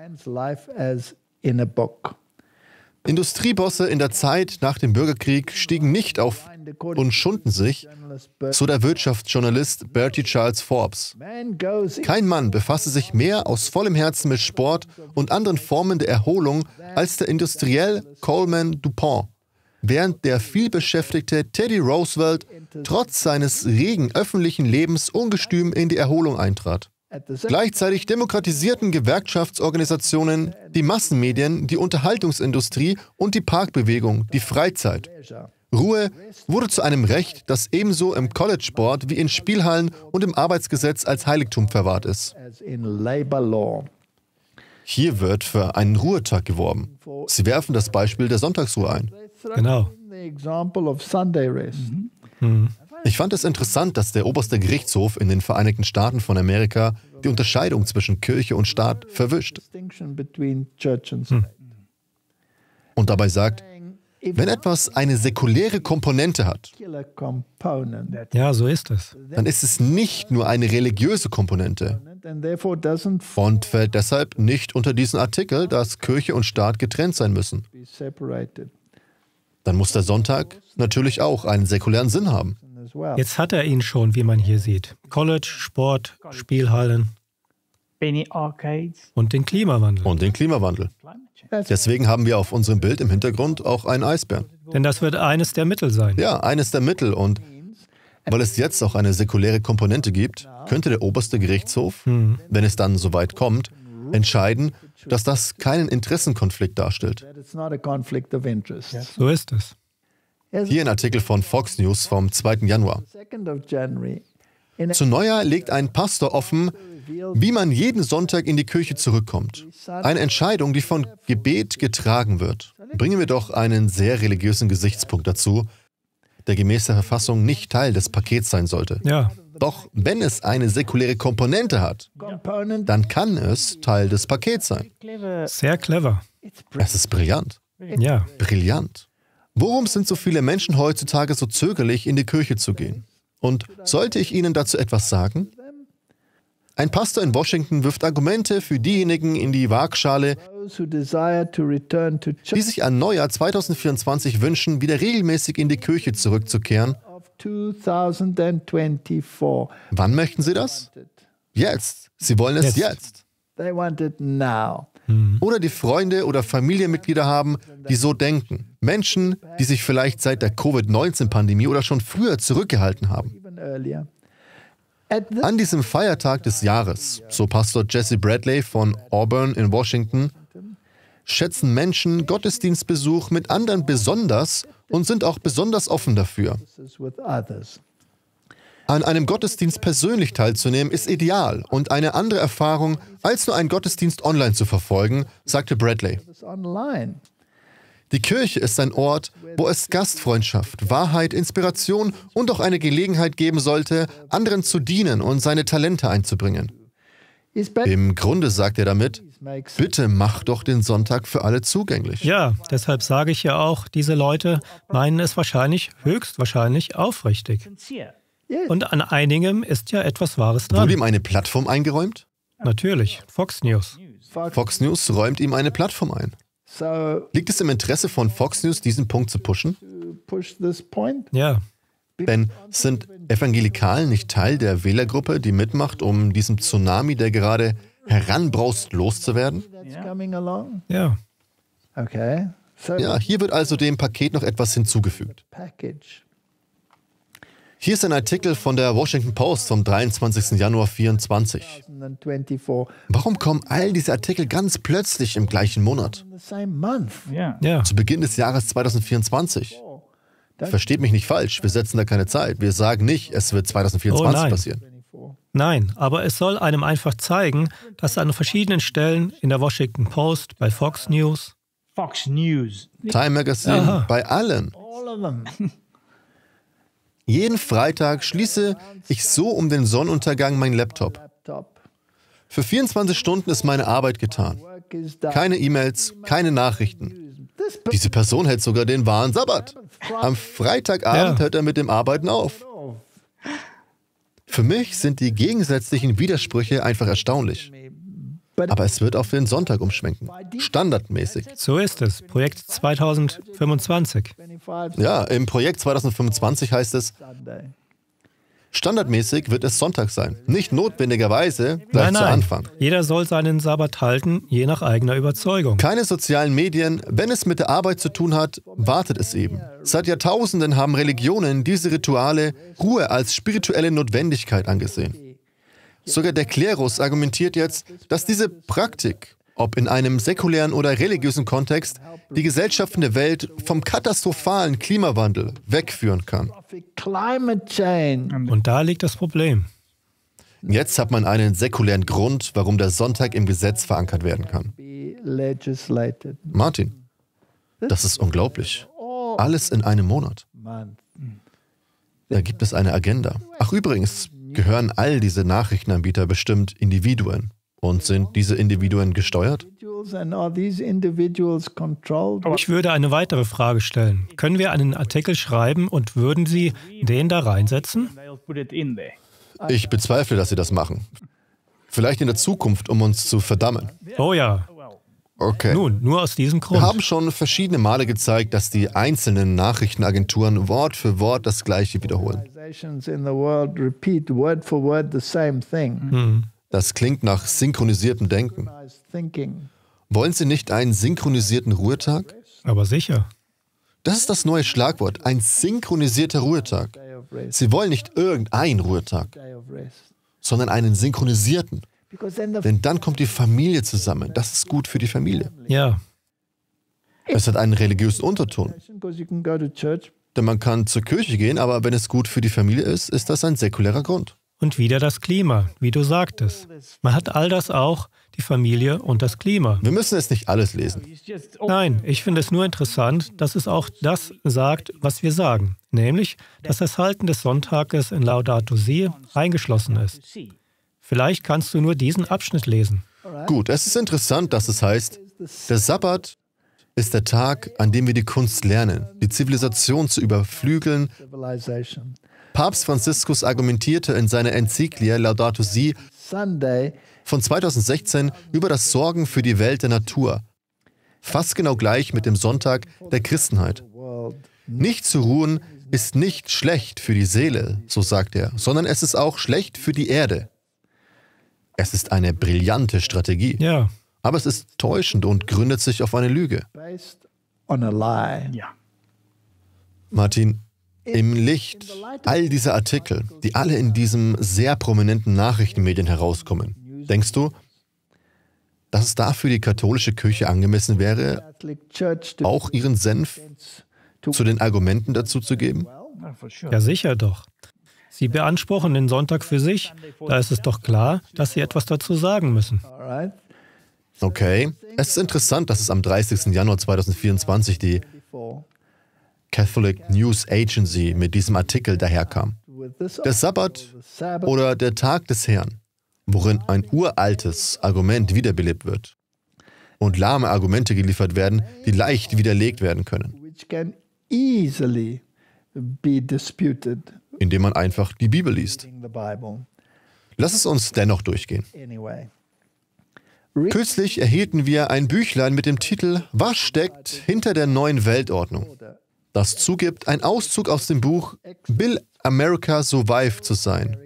Industriebosse in der Zeit nach dem Bürgerkrieg stiegen nicht auf und schunden sich, so der Wirtschaftsjournalist Bertie Charles Forbes. Kein Mann befasste sich mehr aus vollem Herzen mit Sport und anderen Formen der Erholung als der Industriell Coleman Dupont, während der vielbeschäftigte Teddy Roosevelt trotz seines regen öffentlichen Lebens ungestüm in die Erholung eintrat. Gleichzeitig demokratisierten Gewerkschaftsorganisationen die Massenmedien, die Unterhaltungsindustrie und die Parkbewegung, die Freizeit. Ruhe wurde zu einem Recht, das ebenso im College-Sport wie in Spielhallen und im Arbeitsgesetz als Heiligtum verwahrt ist. Hier wird für einen Ruhetag geworben. Sie werfen das Beispiel der Sonntagsruhe ein. Genau. Mhm. Mhm. Ich fand es interessant, dass der oberste Gerichtshof in den Vereinigten Staaten von Amerika die Unterscheidung zwischen Kirche und Staat verwischt. Hm. Und dabei sagt, wenn etwas eine säkuläre Komponente hat, ja, so ist es. Dann ist es nicht nur eine religiöse Komponente und fällt deshalb nicht unter diesen Artikel, dass Kirche und Staat getrennt sein müssen. Dann muss der Sonntag natürlich auch einen säkulären Sinn haben. Jetzt hat er ihn schon, wie man hier sieht. College, Sport, Spielhallen. Und den Klimawandel. Und den Klimawandel. Deswegen haben wir auf unserem Bild im Hintergrund auch einen Eisbären. Denn das wird eines der Mittel sein. Ja, eines der Mittel. Und weil es jetzt auch eine säkuläre Komponente gibt, könnte der oberste Gerichtshof, hm. wenn es dann soweit kommt, entscheiden, dass das keinen Interessenkonflikt darstellt. So ist es. Hier ein Artikel von Fox News vom 2. Januar. Zu Neujahr legt ein Pastor offen, wie man jeden Sonntag in die Kirche zurückkommt. Eine Entscheidung, die von Gebet getragen wird. Bringen wir doch einen sehr religiösen Gesichtspunkt dazu, der gemäß der Verfassung nicht Teil des Pakets sein sollte. Ja. Doch wenn es eine säkuläre Komponente hat, dann kann es Teil des Pakets sein. Sehr clever. Es ist brillant. Ja. Brillant. Worum sind so viele Menschen heutzutage so zögerlich, in die Kirche zu gehen? Und sollte ich Ihnen dazu etwas sagen? Ein Pastor in Washington wirft Argumente für diejenigen in die Waagschale, die sich an Neujahr 2024 wünschen, wieder regelmäßig in die Kirche zurückzukehren. Wann möchten Sie das? Jetzt. Sie wollen es jetzt. Mhm. oder die Freunde oder Familienmitglieder haben, die so denken. Menschen, die sich vielleicht seit der Covid-19-Pandemie oder schon früher zurückgehalten haben. An diesem Feiertag des Jahres, so Pastor Jesse Bradley von Auburn in Washington, schätzen Menschen Gottesdienstbesuch mit anderen besonders und sind auch besonders offen dafür. An einem Gottesdienst persönlich teilzunehmen ist ideal und eine andere Erfahrung, als nur einen Gottesdienst online zu verfolgen, sagte Bradley. Die Kirche ist ein Ort, wo es Gastfreundschaft, Wahrheit, Inspiration und auch eine Gelegenheit geben sollte, anderen zu dienen und seine Talente einzubringen. Im Grunde sagt er damit, bitte mach doch den Sonntag für alle zugänglich. Ja, deshalb sage ich ja auch, diese Leute meinen es wahrscheinlich, höchstwahrscheinlich aufrichtig. Yes. Und an einigem ist ja etwas Wahres dran. Wurde ihm eine Plattform eingeräumt? Natürlich, Fox News. Fox News räumt ihm eine Plattform ein. Liegt es im Interesse von Fox News, diesen Punkt zu pushen? Ja. Denn sind Evangelikalen nicht Teil der Wählergruppe, die mitmacht, um diesem Tsunami, der gerade heranbraust, loszuwerden? Ja. Ja, hier wird also dem Paket noch etwas hinzugefügt. Hier ist ein Artikel von der Washington Post vom 23. Januar 2024. Warum kommen all diese Artikel ganz plötzlich im gleichen Monat? Ja. Zu Beginn des Jahres 2024. Versteht mich nicht falsch, wir setzen da keine Zeit. Wir sagen nicht, es wird 2024 oh passieren. Nein, aber es soll einem einfach zeigen, dass an verschiedenen Stellen in der Washington Post, bei Fox News, Fox News. Time Magazine, Aha. bei allen. Jeden Freitag schließe ich so um den Sonnenuntergang meinen Laptop. Für 24 Stunden ist meine Arbeit getan. Keine E-Mails, keine Nachrichten. Diese Person hält sogar den wahren Sabbat. Am Freitagabend ja. hört er mit dem Arbeiten auf. Für mich sind die gegensätzlichen Widersprüche einfach erstaunlich aber es wird auf den Sonntag umschwenken. Standardmäßig. So ist es. Projekt 2025. Ja, im Projekt 2025 heißt es, standardmäßig wird es Sonntag sein. Nicht notwendigerweise gleich nein, nein. zu Anfang. Jeder soll seinen Sabbat halten, je nach eigener Überzeugung. Keine sozialen Medien. Wenn es mit der Arbeit zu tun hat, wartet es eben. Seit Jahrtausenden haben Religionen diese Rituale Ruhe als spirituelle Notwendigkeit angesehen. Sogar der Klerus argumentiert jetzt, dass diese Praktik, ob in einem säkulären oder religiösen Kontext, die Gesellschaften der Welt vom katastrophalen Klimawandel wegführen kann. Und da liegt das Problem. Jetzt hat man einen säkulären Grund, warum der Sonntag im Gesetz verankert werden kann. Martin, das ist unglaublich. Alles in einem Monat. Da gibt es eine Agenda. Ach übrigens, gehören all diese Nachrichtenanbieter bestimmt Individuen. Und sind diese Individuen gesteuert? Ich würde eine weitere Frage stellen. Können wir einen Artikel schreiben und würden Sie den da reinsetzen? Ich bezweifle, dass Sie das machen. Vielleicht in der Zukunft, um uns zu verdammen. Oh ja, Okay. Nun, nur aus diesem Grund. Wir haben schon verschiedene Male gezeigt, dass die einzelnen Nachrichtenagenturen Wort für Wort das Gleiche wiederholen. Hm. Das klingt nach synchronisiertem Denken. Wollen Sie nicht einen synchronisierten Ruhetag? Aber sicher. Das ist das neue Schlagwort, ein synchronisierter Ruhetag. Sie wollen nicht irgendeinen Ruhetag, sondern einen synchronisierten. Denn dann kommt die Familie zusammen. Das ist gut für die Familie. Ja. Es hat einen religiösen Unterton. Denn man kann zur Kirche gehen, aber wenn es gut für die Familie ist, ist das ein säkulärer Grund. Und wieder das Klima, wie du sagtest. Man hat all das auch, die Familie und das Klima. Wir müssen es nicht alles lesen. Nein, ich finde es nur interessant, dass es auch das sagt, was wir sagen, nämlich, dass das Halten des Sonntages in Laudato Si eingeschlossen ist. Vielleicht kannst du nur diesen Abschnitt lesen. Gut, es ist interessant, dass es heißt, der Sabbat ist der Tag, an dem wir die Kunst lernen, die Zivilisation zu überflügeln. Papst Franziskus argumentierte in seiner Enzyklie Laudato Si von 2016 über das Sorgen für die Welt der Natur, fast genau gleich mit dem Sonntag der Christenheit. Nicht zu ruhen ist nicht schlecht für die Seele, so sagt er, sondern es ist auch schlecht für die Erde. Es ist eine brillante Strategie. Ja. Aber es ist täuschend und gründet sich auf eine Lüge. Ja. Martin, im Licht all dieser Artikel, die alle in diesen sehr prominenten Nachrichtenmedien herauskommen, denkst du, dass es dafür die katholische Kirche angemessen wäre, auch ihren Senf zu den Argumenten dazu zu geben? Ja, sicher doch. Sie beanspruchen den Sonntag für sich. Da ist es doch klar, dass Sie etwas dazu sagen müssen. Okay. Es ist interessant, dass es am 30. Januar 2024 die Catholic News Agency mit diesem Artikel daherkam. Der Sabbat oder der Tag des Herrn, worin ein uraltes Argument wiederbelebt wird und lahme Argumente geliefert werden, die leicht widerlegt werden können indem man einfach die Bibel liest. Lass es uns dennoch durchgehen. Kürzlich erhielten wir ein Büchlein mit dem Titel Was steckt hinter der neuen Weltordnung? Das zugibt, ein Auszug aus dem Buch Will America Survive zu sein,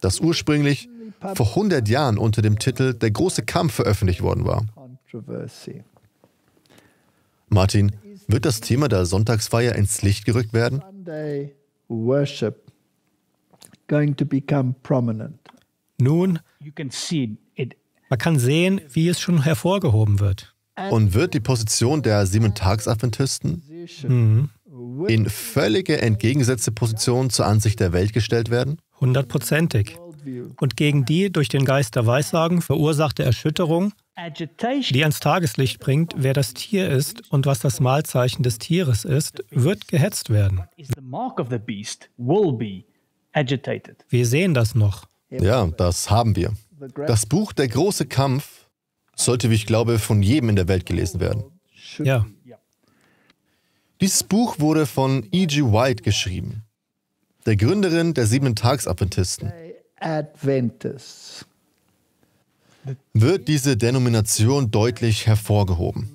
das ursprünglich vor 100 Jahren unter dem Titel Der große Kampf veröffentlicht worden war. Martin, wird das Thema der Sonntagsfeier ins Licht gerückt werden? Sunday worship going to become prominent? Nun, man kann sehen, wie es schon hervorgehoben wird. Und wird die Position der Sieben-Tags-Adventisten mhm. in völlige entgegengesetzte Position zur Ansicht der Welt gestellt werden? Hundertprozentig. Und gegen die durch den Geist der Weissagen verursachte Erschütterung die ans Tageslicht bringt, wer das Tier ist und was das Mahlzeichen des Tieres ist, wird gehetzt werden. Wir sehen das noch. Ja, das haben wir. Das Buch Der große Kampf sollte, wie ich glaube, von jedem in der Welt gelesen werden. Ja. Dieses Buch wurde von E.G. White geschrieben, der Gründerin der Sieben-Tags-Adventisten. Adventists wird diese Denomination deutlich hervorgehoben.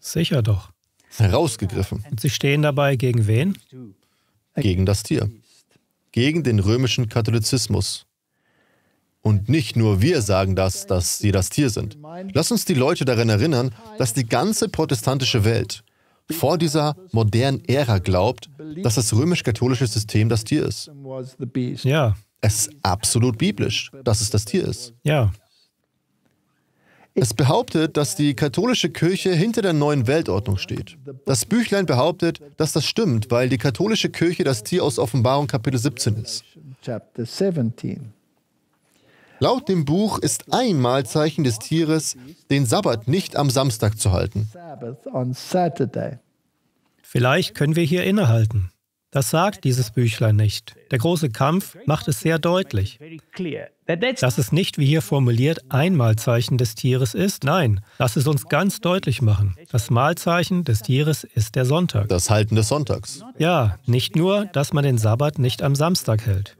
Sicher doch. Herausgegriffen. Und Sie stehen dabei gegen wen? Gegen das Tier. Gegen den römischen Katholizismus. Und nicht nur wir sagen das, dass sie das Tier sind. Lass uns die Leute daran erinnern, dass die ganze protestantische Welt vor dieser modernen Ära glaubt, dass das römisch-katholische System das Tier ist. Ja, es ist absolut biblisch, dass es das Tier ist. Ja. Es behauptet, dass die katholische Kirche hinter der neuen Weltordnung steht. Das Büchlein behauptet, dass das stimmt, weil die katholische Kirche das Tier aus Offenbarung Kapitel 17 ist. Laut dem Buch ist ein Mahlzeichen des Tieres, den Sabbat nicht am Samstag zu halten. Vielleicht können wir hier innehalten. Das sagt dieses Büchlein nicht. Der große Kampf macht es sehr deutlich, dass es nicht, wie hier formuliert, ein Malzeichen des Tieres ist. Nein, lass es uns ganz deutlich machen. Das Malzeichen des Tieres ist der Sonntag. Das Halten des Sonntags. Ja, nicht nur, dass man den Sabbat nicht am Samstag hält.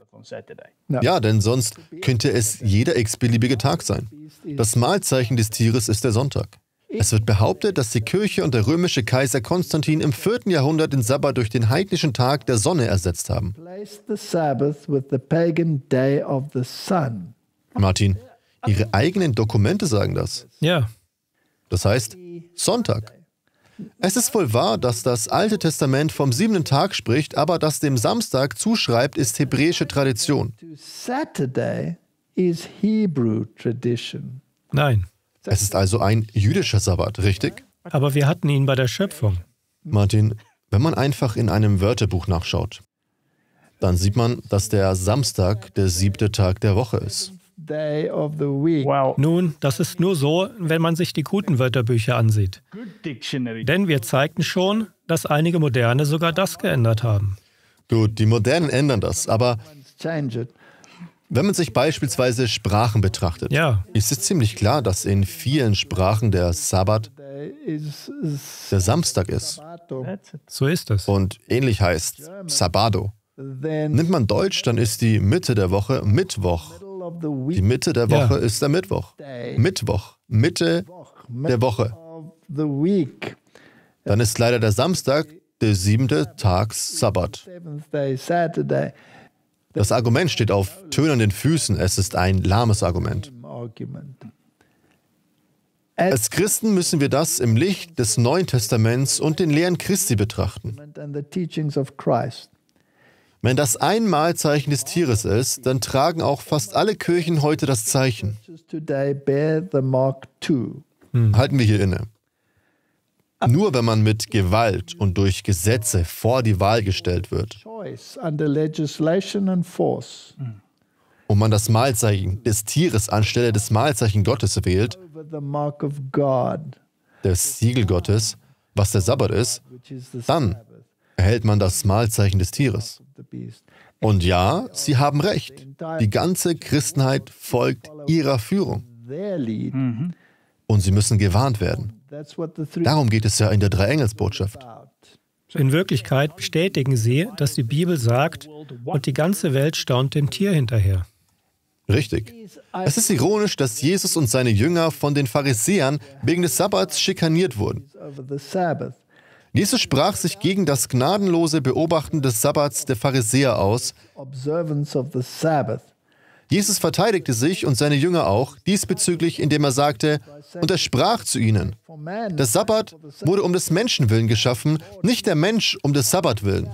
Ja, denn sonst könnte es jeder x-beliebige Tag sein. Das Malzeichen des Tieres ist der Sonntag. Es wird behauptet, dass die Kirche und der römische Kaiser Konstantin im 4. Jahrhundert den Sabbat durch den heidnischen Tag der Sonne ersetzt haben. Martin, Ihre eigenen Dokumente sagen das. Ja. Das heißt, Sonntag. Es ist wohl wahr, dass das Alte Testament vom siebten Tag spricht, aber das dem Samstag zuschreibt, ist hebräische Tradition. Nein. Es ist also ein jüdischer Sabbat, richtig? Aber wir hatten ihn bei der Schöpfung. Martin, wenn man einfach in einem Wörterbuch nachschaut, dann sieht man, dass der Samstag der siebte Tag der Woche ist. Wow. Nun, das ist nur so, wenn man sich die guten Wörterbücher ansieht. Denn wir zeigten schon, dass einige Moderne sogar das geändert haben. Gut, die Modernen ändern das, aber wenn man sich beispielsweise Sprachen betrachtet, ja. ist es ziemlich klar, dass in vielen Sprachen der Sabbat der Samstag ist. So ist es. Und ähnlich heißt Sabado. Nimmt man Deutsch, dann ist die Mitte der Woche Mittwoch. Die Mitte der Woche ja. ist der Mittwoch. Mittwoch. Mitte der Woche. Dann ist leider der Samstag der siebte Tag Sabbat. Das Argument steht auf tönernden Füßen. Es ist ein lahmes Argument. Als Christen müssen wir das im Licht des Neuen Testaments und den Lehren Christi betrachten. Wenn das ein Mahlzeichen des Tieres ist, dann tragen auch fast alle Kirchen heute das Zeichen. Hm. Halten wir hier inne. Nur wenn man mit Gewalt und durch Gesetze vor die Wahl gestellt wird mhm. und man das Mahlzeichen des Tieres anstelle des Mahlzeichen Gottes wählt, des Siegel Gottes, was der Sabbat ist, dann erhält man das Mahlzeichen des Tieres. Und ja, sie haben recht. Die ganze Christenheit folgt ihrer Führung. Mhm. Und sie müssen gewarnt werden. Darum geht es ja in der Dreiengelsbotschaft. In Wirklichkeit bestätigen sie, dass die Bibel sagt, und die ganze Welt staunt dem Tier hinterher. Richtig. Es ist ironisch, dass Jesus und seine Jünger von den Pharisäern wegen des Sabbats schikaniert wurden. Jesus sprach sich gegen das gnadenlose Beobachten des Sabbats der Pharisäer aus. Jesus verteidigte sich und seine Jünger auch diesbezüglich, indem er sagte, und er sprach zu ihnen, der Sabbat wurde um des Menschen willen geschaffen, nicht der Mensch um des Sabbat willen.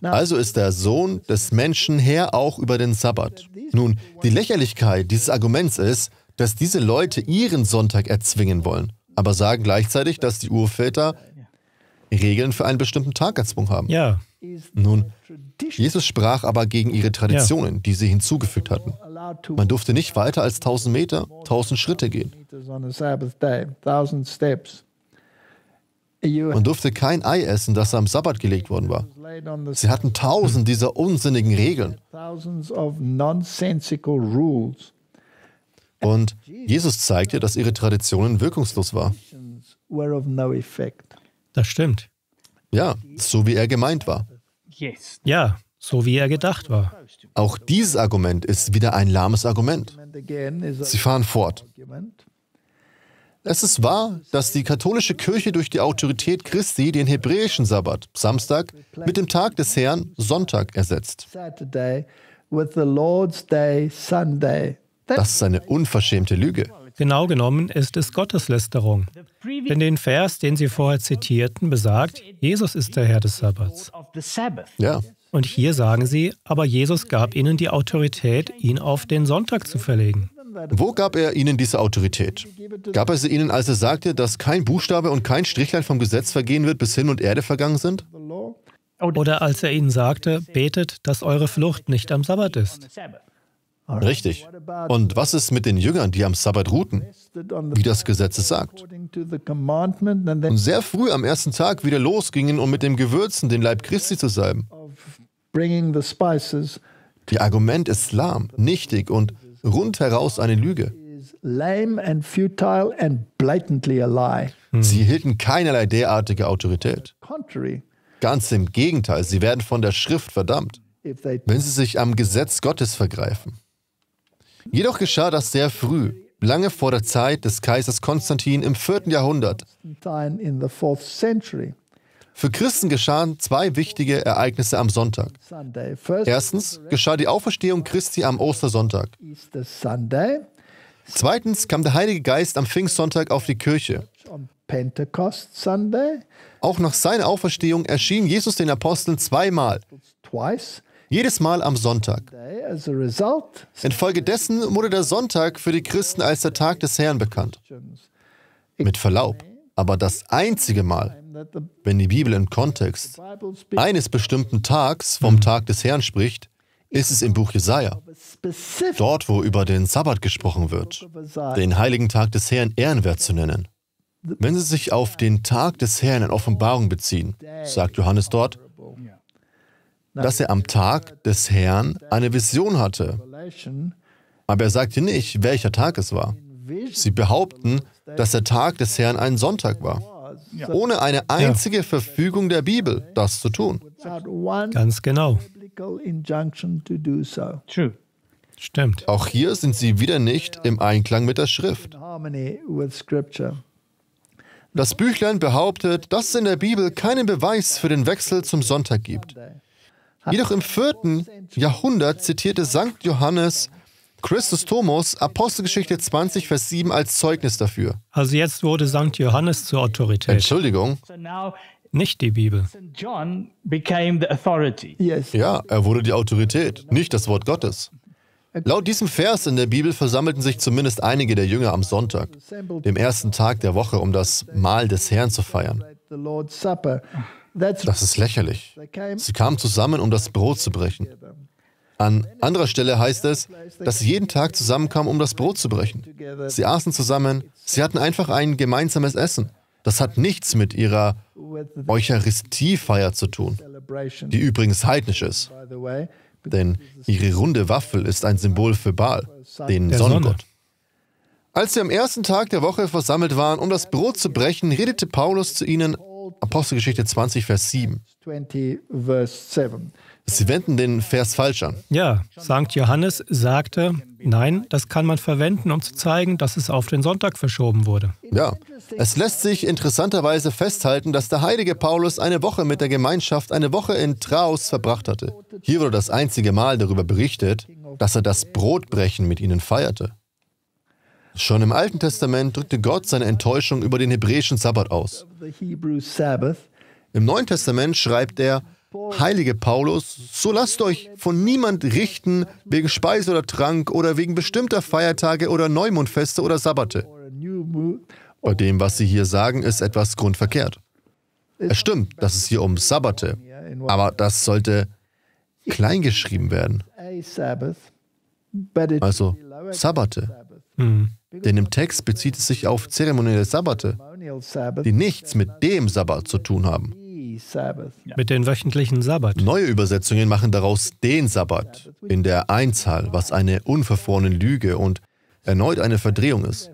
Also ist der Sohn des Menschen Herr auch über den Sabbat. Nun, die Lächerlichkeit dieses Arguments ist, dass diese Leute ihren Sonntag erzwingen wollen, aber sagen gleichzeitig, dass die Urväter Regeln für einen bestimmten Tag erzwungen haben. Ja. Nun, Jesus sprach aber gegen ihre Traditionen, die sie hinzugefügt hatten. Man durfte nicht weiter als 1000 Meter, 1000 Schritte gehen. Man durfte kein Ei essen, das am Sabbat gelegt worden war. Sie hatten tausend dieser unsinnigen Regeln. Und Jesus zeigte, dass ihre Traditionen wirkungslos waren. Das stimmt. Ja, so wie er gemeint war. Ja, so wie er gedacht war. Auch dieses Argument ist wieder ein lahmes Argument. Sie fahren fort. Es ist wahr, dass die katholische Kirche durch die Autorität Christi den hebräischen Sabbat, Samstag, mit dem Tag des Herrn, Sonntag, ersetzt. Das ist eine unverschämte Lüge. Genau genommen ist es Gotteslästerung. Denn den Vers, den Sie vorher zitierten, besagt, Jesus ist der Herr des Sabbats. Ja, und hier sagen sie, aber Jesus gab ihnen die Autorität, ihn auf den Sonntag zu verlegen. Wo gab er ihnen diese Autorität? Gab er sie ihnen, als er sagte, dass kein Buchstabe und kein Strichlein vom Gesetz vergehen wird, bis Himmel und Erde vergangen sind? Oder als er ihnen sagte, betet, dass eure Flucht nicht am Sabbat ist? Richtig. Und was ist mit den Jüngern, die am Sabbat ruhten, wie das Gesetz es sagt? Und sehr früh am ersten Tag wieder losgingen, um mit dem Gewürzen den Leib Christi zu salben. Ihr Argument ist lahm, nichtig und rundheraus eine Lüge. Hm. Sie hielten keinerlei derartige Autorität. Ganz im Gegenteil, sie werden von der Schrift verdammt, wenn sie sich am Gesetz Gottes vergreifen. Jedoch geschah das sehr früh, lange vor der Zeit des Kaisers Konstantin im 4. Jahrhundert. Für Christen geschahen zwei wichtige Ereignisse am Sonntag. Erstens geschah die Auferstehung Christi am Ostersonntag. Zweitens kam der Heilige Geist am Pfingstsonntag auf die Kirche. Auch nach seiner Auferstehung erschien Jesus den Aposteln zweimal. Jedes Mal am Sonntag. Infolgedessen wurde der Sonntag für die Christen als der Tag des Herrn bekannt. Mit Verlaub, aber das einzige Mal, wenn die Bibel im Kontext eines bestimmten Tags vom Tag des Herrn spricht, ist es im Buch Jesaja. Dort, wo über den Sabbat gesprochen wird, den heiligen Tag des Herrn ehrenwert zu nennen. Wenn sie sich auf den Tag des Herrn in Offenbarung beziehen, sagt Johannes dort, dass er am Tag des Herrn eine Vision hatte. Aber er sagte nicht, welcher Tag es war. Sie behaupten, dass der Tag des Herrn ein Sonntag war ohne eine einzige Verfügung der Bibel, das zu tun. Ganz genau. True. Stimmt. Auch hier sind sie wieder nicht im Einklang mit der Schrift. Das Büchlein behauptet, dass es in der Bibel keinen Beweis für den Wechsel zum Sonntag gibt. Jedoch im 4. Jahrhundert zitierte Sankt Johannes Christus Thomas, Apostelgeschichte 20, Vers 7 als Zeugnis dafür. Also jetzt wurde St. Johannes zur Autorität. Entschuldigung. Nicht die Bibel. Ja, er wurde die Autorität, nicht das Wort Gottes. Laut diesem Vers in der Bibel versammelten sich zumindest einige der Jünger am Sonntag, dem ersten Tag der Woche, um das Mahl des Herrn zu feiern. Das ist lächerlich. Sie kamen zusammen, um das Brot zu brechen. An anderer Stelle heißt es, dass sie jeden Tag zusammenkamen, um das Brot zu brechen. Sie aßen zusammen, sie hatten einfach ein gemeinsames Essen. Das hat nichts mit ihrer Eucharistiefeier zu tun, die übrigens heidnisch ist. Denn ihre runde Waffel ist ein Symbol für Baal, den Sonnengott. Als sie am ersten Tag der Woche versammelt waren, um das Brot zu brechen, redete Paulus zu ihnen, Apostelgeschichte 20, Vers 7. Sie wenden den Vers falsch an. Ja, St. Johannes sagte, nein, das kann man verwenden, um zu zeigen, dass es auf den Sonntag verschoben wurde. Ja, es lässt sich interessanterweise festhalten, dass der heilige Paulus eine Woche mit der Gemeinschaft, eine Woche in Traus verbracht hatte. Hier wurde das einzige Mal darüber berichtet, dass er das Brotbrechen mit ihnen feierte. Schon im Alten Testament drückte Gott seine Enttäuschung über den hebräischen Sabbat aus. Im Neuen Testament schreibt er, Heilige Paulus, so lasst euch von niemand richten wegen Speise oder Trank oder wegen bestimmter Feiertage oder Neumondfeste oder Sabbate. Bei dem, was Sie hier sagen, ist etwas grundverkehrt. Es stimmt, dass es hier um Sabbate, aber das sollte kleingeschrieben werden. Also Sabbate. Mhm. Denn im Text bezieht es sich auf zeremonielle Sabbate, die nichts mit dem Sabbat zu tun haben. Mit den wöchentlichen Sabbat. Neue Übersetzungen machen daraus den Sabbat in der Einzahl, was eine unverfrorene Lüge und erneut eine Verdrehung ist.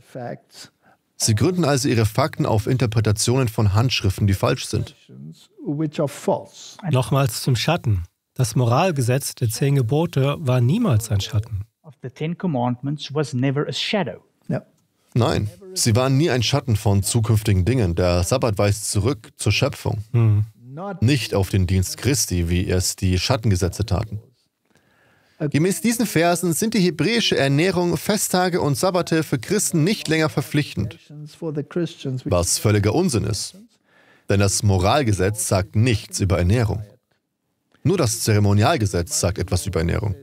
Sie gründen also ihre Fakten auf Interpretationen von Handschriften, die falsch sind. Nochmals zum Schatten. Das Moralgesetz der zehn Gebote war niemals ein Schatten. Nein, sie waren nie ein Schatten von zukünftigen Dingen. Der Sabbat weist zurück zur Schöpfung. Hm nicht auf den Dienst Christi, wie es die Schattengesetze taten. Gemäß diesen Versen sind die hebräische Ernährung, Festtage und Sabbate für Christen nicht länger verpflichtend, was völliger Unsinn ist. Denn das Moralgesetz sagt nichts über Ernährung. Nur das Zeremonialgesetz sagt etwas über Ernährung.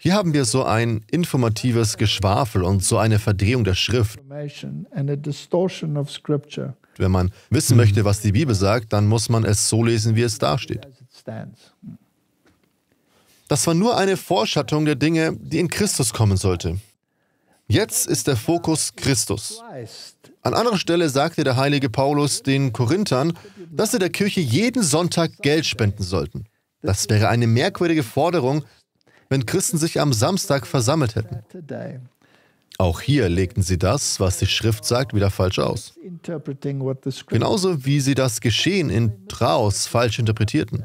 Hier haben wir so ein informatives Geschwafel und so eine Verdrehung der Schrift. Wenn man wissen mhm. möchte, was die Bibel sagt, dann muss man es so lesen, wie es dasteht. Das war nur eine Vorschattung der Dinge, die in Christus kommen sollte. Jetzt ist der Fokus Christus. An anderer Stelle sagte der heilige Paulus den Korinthern, dass sie der Kirche jeden Sonntag Geld spenden sollten. Das wäre eine merkwürdige Forderung, wenn Christen sich am Samstag versammelt hätten. Auch hier legten sie das, was die Schrift sagt, wieder falsch aus. Genauso wie sie das Geschehen in Traos falsch interpretierten.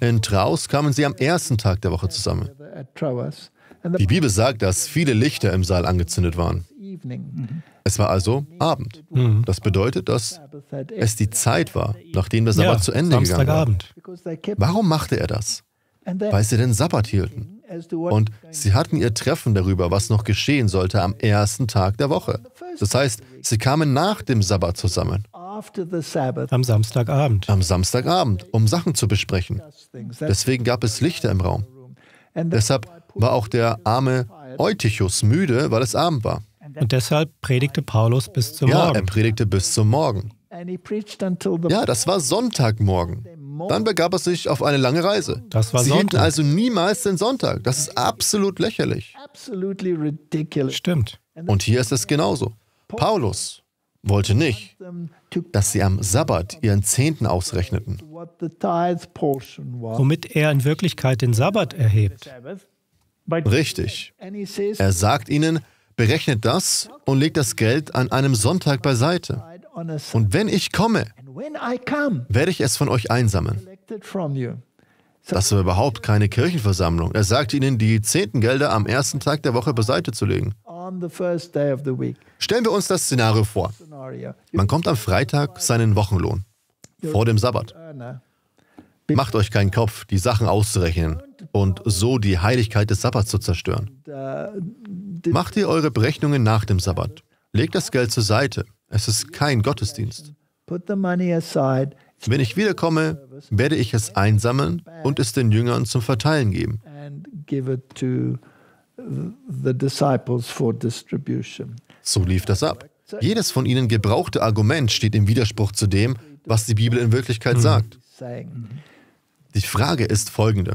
In Traos kamen sie am ersten Tag der Woche zusammen. Die Bibel sagt, dass viele Lichter im Saal angezündet waren. Mhm. Es war also Abend. Mhm. Das bedeutet, dass es die Zeit war, nachdem der Sabbat ja, zu Ende gegangen war. Warum machte er das? Weil sie den Sabbat hielten. Und sie hatten ihr Treffen darüber, was noch geschehen sollte am ersten Tag der Woche. Das heißt, sie kamen nach dem Sabbat zusammen. Am Samstagabend. Am Samstagabend, um Sachen zu besprechen. Deswegen gab es Lichter im Raum. Deshalb war auch der arme Eutychus müde, weil es Abend war. Und deshalb predigte Paulus bis zum ja, Morgen. Ja, er predigte bis zum Morgen. Ja, das war Sonntagmorgen. Dann begab er sich auf eine lange Reise. Das war Sie Sonntag. hielten also niemals den Sonntag. Das ist absolut lächerlich. Stimmt. Und hier ist es genauso. Paulus wollte nicht, dass sie am Sabbat ihren Zehnten ausrechneten. Womit er in Wirklichkeit den Sabbat erhebt. Richtig. Er sagt ihnen, berechnet das und legt das Geld an einem Sonntag beiseite. Und wenn ich komme, werde ich es von euch einsammeln. Das ist überhaupt keine Kirchenversammlung. Er sagt ihnen, die zehnten Gelder am ersten Tag der Woche beiseite zu legen. Stellen wir uns das Szenario vor. Man kommt am Freitag seinen Wochenlohn, vor dem Sabbat. Macht euch keinen Kopf, die Sachen auszurechnen und so die Heiligkeit des Sabbats zu zerstören. Uh, Macht ihr eure Berechnungen nach dem Sabbat. Legt das Geld zur Seite es ist kein Gottesdienst. Wenn ich wiederkomme, werde ich es einsammeln und es den Jüngern zum Verteilen geben. So lief das ab. Jedes von ihnen gebrauchte Argument steht im Widerspruch zu dem, was die Bibel in Wirklichkeit mhm. sagt. Die Frage ist folgende.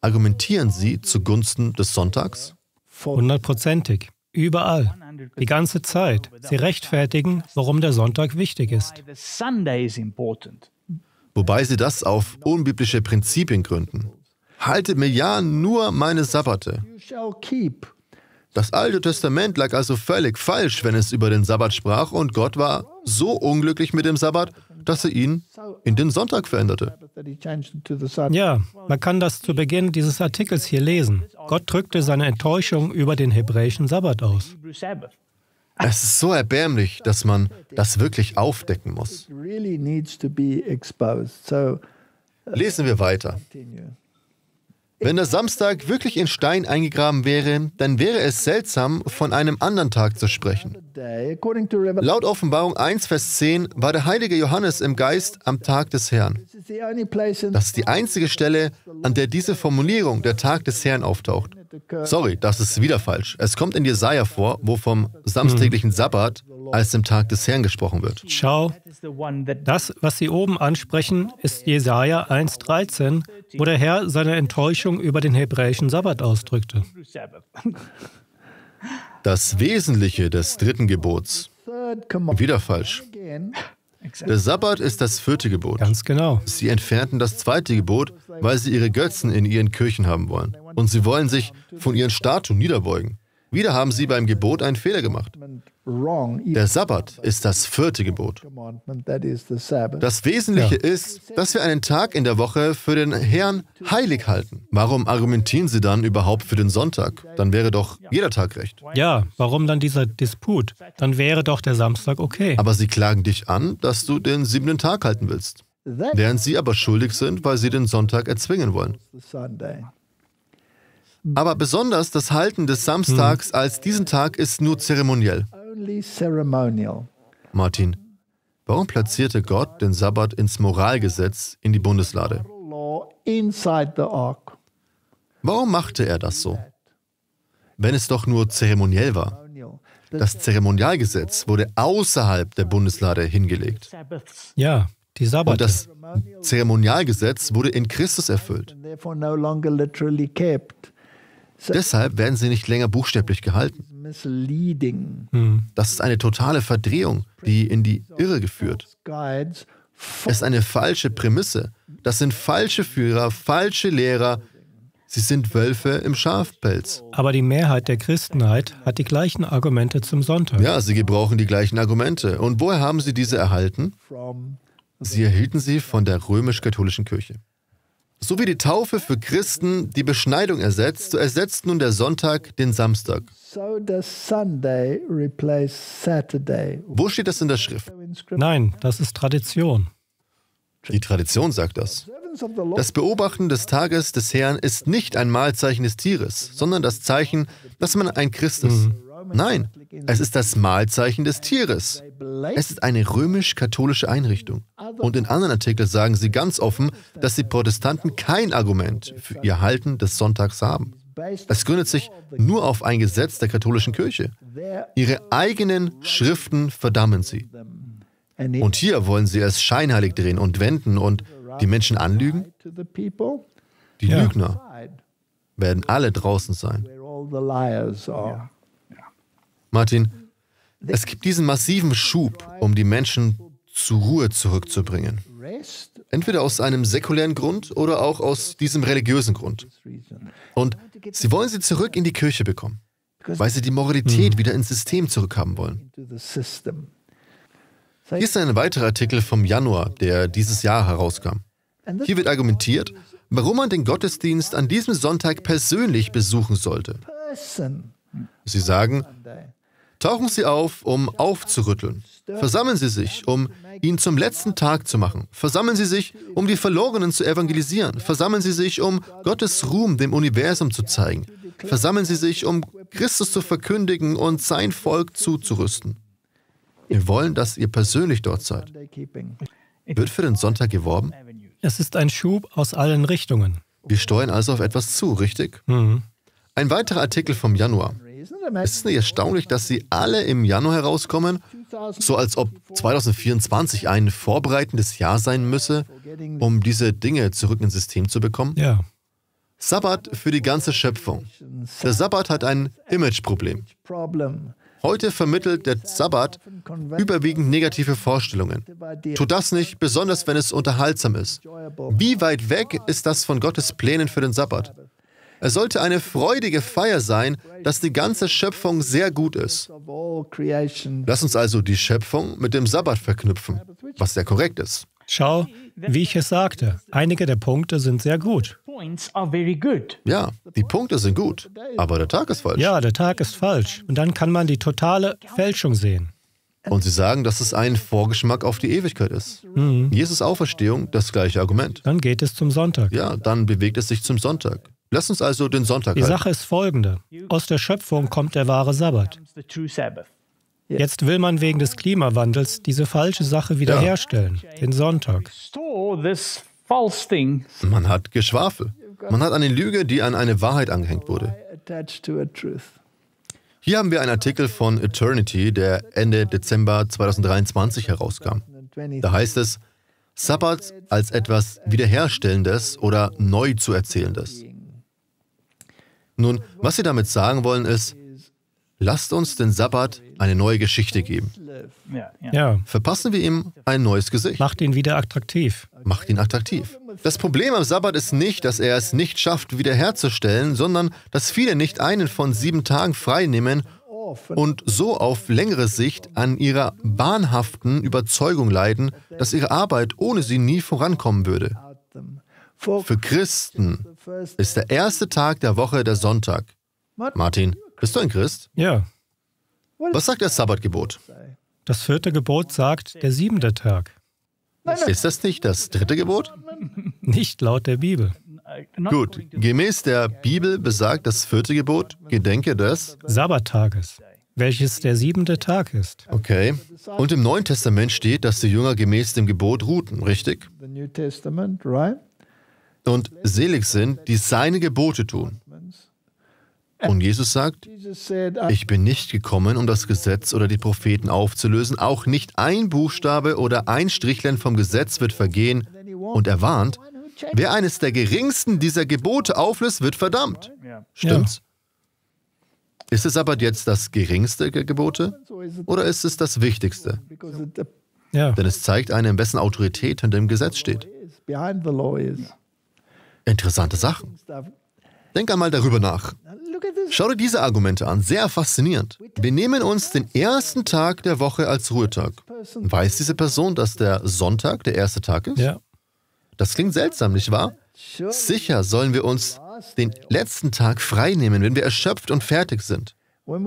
Argumentieren Sie zugunsten des Sonntags? Hundertprozentig. Überall, die ganze Zeit. Sie rechtfertigen, warum der Sonntag wichtig ist. Wobei sie das auf unbiblische Prinzipien gründen. Haltet mir ja nur meine Sabbate. Das Alte Testament lag also völlig falsch, wenn es über den Sabbat sprach und Gott war so unglücklich mit dem Sabbat dass er ihn in den Sonntag veränderte. Ja, man kann das zu Beginn dieses Artikels hier lesen. Gott drückte seine Enttäuschung über den hebräischen Sabbat aus. Es ist so erbärmlich, dass man das wirklich aufdecken muss. Uh, lesen wir weiter. Wenn der Samstag wirklich in Stein eingegraben wäre, dann wäre es seltsam, von einem anderen Tag zu sprechen. Laut Offenbarung 1, Vers 10 war der heilige Johannes im Geist am Tag des Herrn. Das ist die einzige Stelle, an der diese Formulierung, der Tag des Herrn, auftaucht. Sorry, das ist wieder falsch. Es kommt in Jesaja vor, wo vom samstäglichen Sabbat als dem Tag des Herrn gesprochen wird. Schau, das, was Sie oben ansprechen, ist Jesaja 1,13, wo der Herr seine Enttäuschung über den hebräischen Sabbat ausdrückte. Das Wesentliche des dritten Gebots. Wieder falsch. Der Sabbat ist das vierte Gebot. Ganz genau. Sie entfernten das zweite Gebot, weil sie ihre Götzen in ihren Kirchen haben wollen und sie wollen sich von ihren Statuen niederbeugen. Wieder haben sie beim Gebot einen Fehler gemacht. Der Sabbat ist das vierte Gebot. Das Wesentliche ja. ist, dass wir einen Tag in der Woche für den Herrn heilig halten. Warum argumentieren Sie dann überhaupt für den Sonntag? Dann wäre doch jeder Tag recht. Ja, warum dann dieser Disput? Dann wäre doch der Samstag okay. Aber Sie klagen dich an, dass du den siebten Tag halten willst während sie aber schuldig sind, weil sie den Sonntag erzwingen wollen. Aber besonders das Halten des Samstags hm. als diesen Tag ist nur zeremoniell. Martin, warum platzierte Gott den Sabbat ins Moralgesetz in die Bundeslade? Warum machte er das so? Wenn es doch nur zeremoniell war. Das Zeremonialgesetz wurde außerhalb der Bundeslade hingelegt. Ja, die Sabbate. Und das Zeremonialgesetz wurde in Christus erfüllt. Deshalb werden sie nicht länger buchstäblich gehalten. Hm. Das ist eine totale Verdrehung, die in die Irre geführt. Es ist eine falsche Prämisse. Das sind falsche Führer, falsche Lehrer. Sie sind Wölfe im Schafpelz. Aber die Mehrheit der Christenheit hat die gleichen Argumente zum Sonntag. Ja, sie gebrauchen die gleichen Argumente. Und woher haben sie diese erhalten? Sie erhielten sie von der römisch-katholischen Kirche. So wie die Taufe für Christen die Beschneidung ersetzt, so ersetzt nun der Sonntag den Samstag. Wo steht das in der Schrift? Nein, das ist Tradition. Die Tradition sagt das. Das Beobachten des Tages des Herrn ist nicht ein Mahlzeichen des Tieres, sondern das Zeichen, dass man ein Christ ist. Mhm. Nein, es ist das Mahlzeichen des Tieres. Es ist eine römisch-katholische Einrichtung. Und in anderen Artikeln sagen sie ganz offen, dass die Protestanten kein Argument für ihr Halten des Sonntags haben. Es gründet sich nur auf ein Gesetz der katholischen Kirche. Ihre eigenen Schriften verdammen sie. Und hier wollen sie es scheinheilig drehen und wenden und die Menschen anlügen? Die Lügner werden alle draußen sein. Martin, es gibt diesen massiven Schub, um die Menschen zur Ruhe zurückzubringen. Entweder aus einem säkulären Grund oder auch aus diesem religiösen Grund. Und sie wollen sie zurück in die Kirche bekommen, weil sie die Moralität mhm. wieder ins System zurückhaben wollen. Hier ist ein weiterer Artikel vom Januar, der dieses Jahr herauskam. Hier wird argumentiert, warum man den Gottesdienst an diesem Sonntag persönlich besuchen sollte. Sie sagen, Tauchen Sie auf, um aufzurütteln. Versammeln Sie sich, um ihn zum letzten Tag zu machen. Versammeln Sie sich, um die Verlorenen zu evangelisieren. Versammeln Sie sich, um Gottes Ruhm dem Universum zu zeigen. Versammeln Sie sich, um Christus zu verkündigen und sein Volk zuzurüsten. Wir wollen, dass ihr persönlich dort seid. Wird für den Sonntag geworben? Es ist ein Schub aus allen Richtungen. Wir steuern also auf etwas zu, richtig? Mhm. Ein weiterer Artikel vom Januar. Es ist nicht erstaunlich, dass sie alle im Januar herauskommen, so als ob 2024 ein vorbereitendes Jahr sein müsse, um diese Dinge zurück ins System zu bekommen? Ja. Sabbat für die ganze Schöpfung. Der Sabbat hat ein Imageproblem. Heute vermittelt der Sabbat überwiegend negative Vorstellungen. Tu das nicht, besonders wenn es unterhaltsam ist. Wie weit weg ist das von Gottes Plänen für den Sabbat? Es sollte eine freudige Feier sein, dass die ganze Schöpfung sehr gut ist. Lass uns also die Schöpfung mit dem Sabbat verknüpfen, was sehr korrekt ist. Schau, wie ich es sagte, einige der Punkte sind sehr gut. Ja, die Punkte sind gut, aber der Tag ist falsch. Ja, der Tag ist falsch. Und dann kann man die totale Fälschung sehen. Und sie sagen, dass es ein Vorgeschmack auf die Ewigkeit ist. Mhm. Jesus Auferstehung, das gleiche Argument. Dann geht es zum Sonntag. Ja, dann bewegt es sich zum Sonntag. Lass uns also den Sonntag Die halten. Sache ist folgende. Aus der Schöpfung kommt der wahre Sabbat. Jetzt will man wegen des Klimawandels diese falsche Sache wiederherstellen, ja. den Sonntag. Man hat Geschwafel. Man hat eine Lüge, die an eine Wahrheit angehängt wurde. Hier haben wir einen Artikel von Eternity, der Ende Dezember 2023 herauskam. Da heißt es, Sabbat als etwas Wiederherstellendes oder Neu zu erzählendes. Nun, was sie damit sagen wollen ist, lasst uns den Sabbat eine neue Geschichte geben. Ja. Verpassen wir ihm ein neues Gesicht. Macht ihn wieder attraktiv. Macht ihn attraktiv. Das Problem am Sabbat ist nicht, dass er es nicht schafft, wiederherzustellen, sondern dass viele nicht einen von sieben Tagen frei nehmen und so auf längere Sicht an ihrer bahnhaften Überzeugung leiden, dass ihre Arbeit ohne sie nie vorankommen würde. Für Christen ist der erste Tag der Woche der Sonntag. Martin, bist du ein Christ? Ja. Was sagt das Sabbatgebot? Das vierte Gebot sagt der siebente Tag. Ist das nicht das dritte Gebot? Nicht laut der Bibel. Gut, gemäß der Bibel besagt das vierte Gebot, Gedenke des Sabbattages, welches der siebente Tag ist. Okay. Und im Neuen Testament steht, dass die Jünger gemäß dem Gebot ruhten, richtig? und selig sind, die seine Gebote tun. Und Jesus sagt, ich bin nicht gekommen, um das Gesetz oder die Propheten aufzulösen, auch nicht ein Buchstabe oder ein Strichlein vom Gesetz wird vergehen. Und er warnt, wer eines der geringsten dieser Gebote auflöst, wird verdammt. Stimmt's? Ist es aber jetzt das geringste der Gebote oder ist es das wichtigste? Ja. Denn es zeigt einem, wessen Autorität hinter dem Gesetz steht. Interessante Sachen. Denk einmal darüber nach. Schau dir diese Argumente an, sehr faszinierend. Wir nehmen uns den ersten Tag der Woche als Ruhetag. Weiß diese Person, dass der Sonntag der erste Tag ist? Ja. Das klingt seltsam, nicht wahr? Sicher sollen wir uns den letzten Tag freinehmen, wenn wir erschöpft und fertig sind. Wenn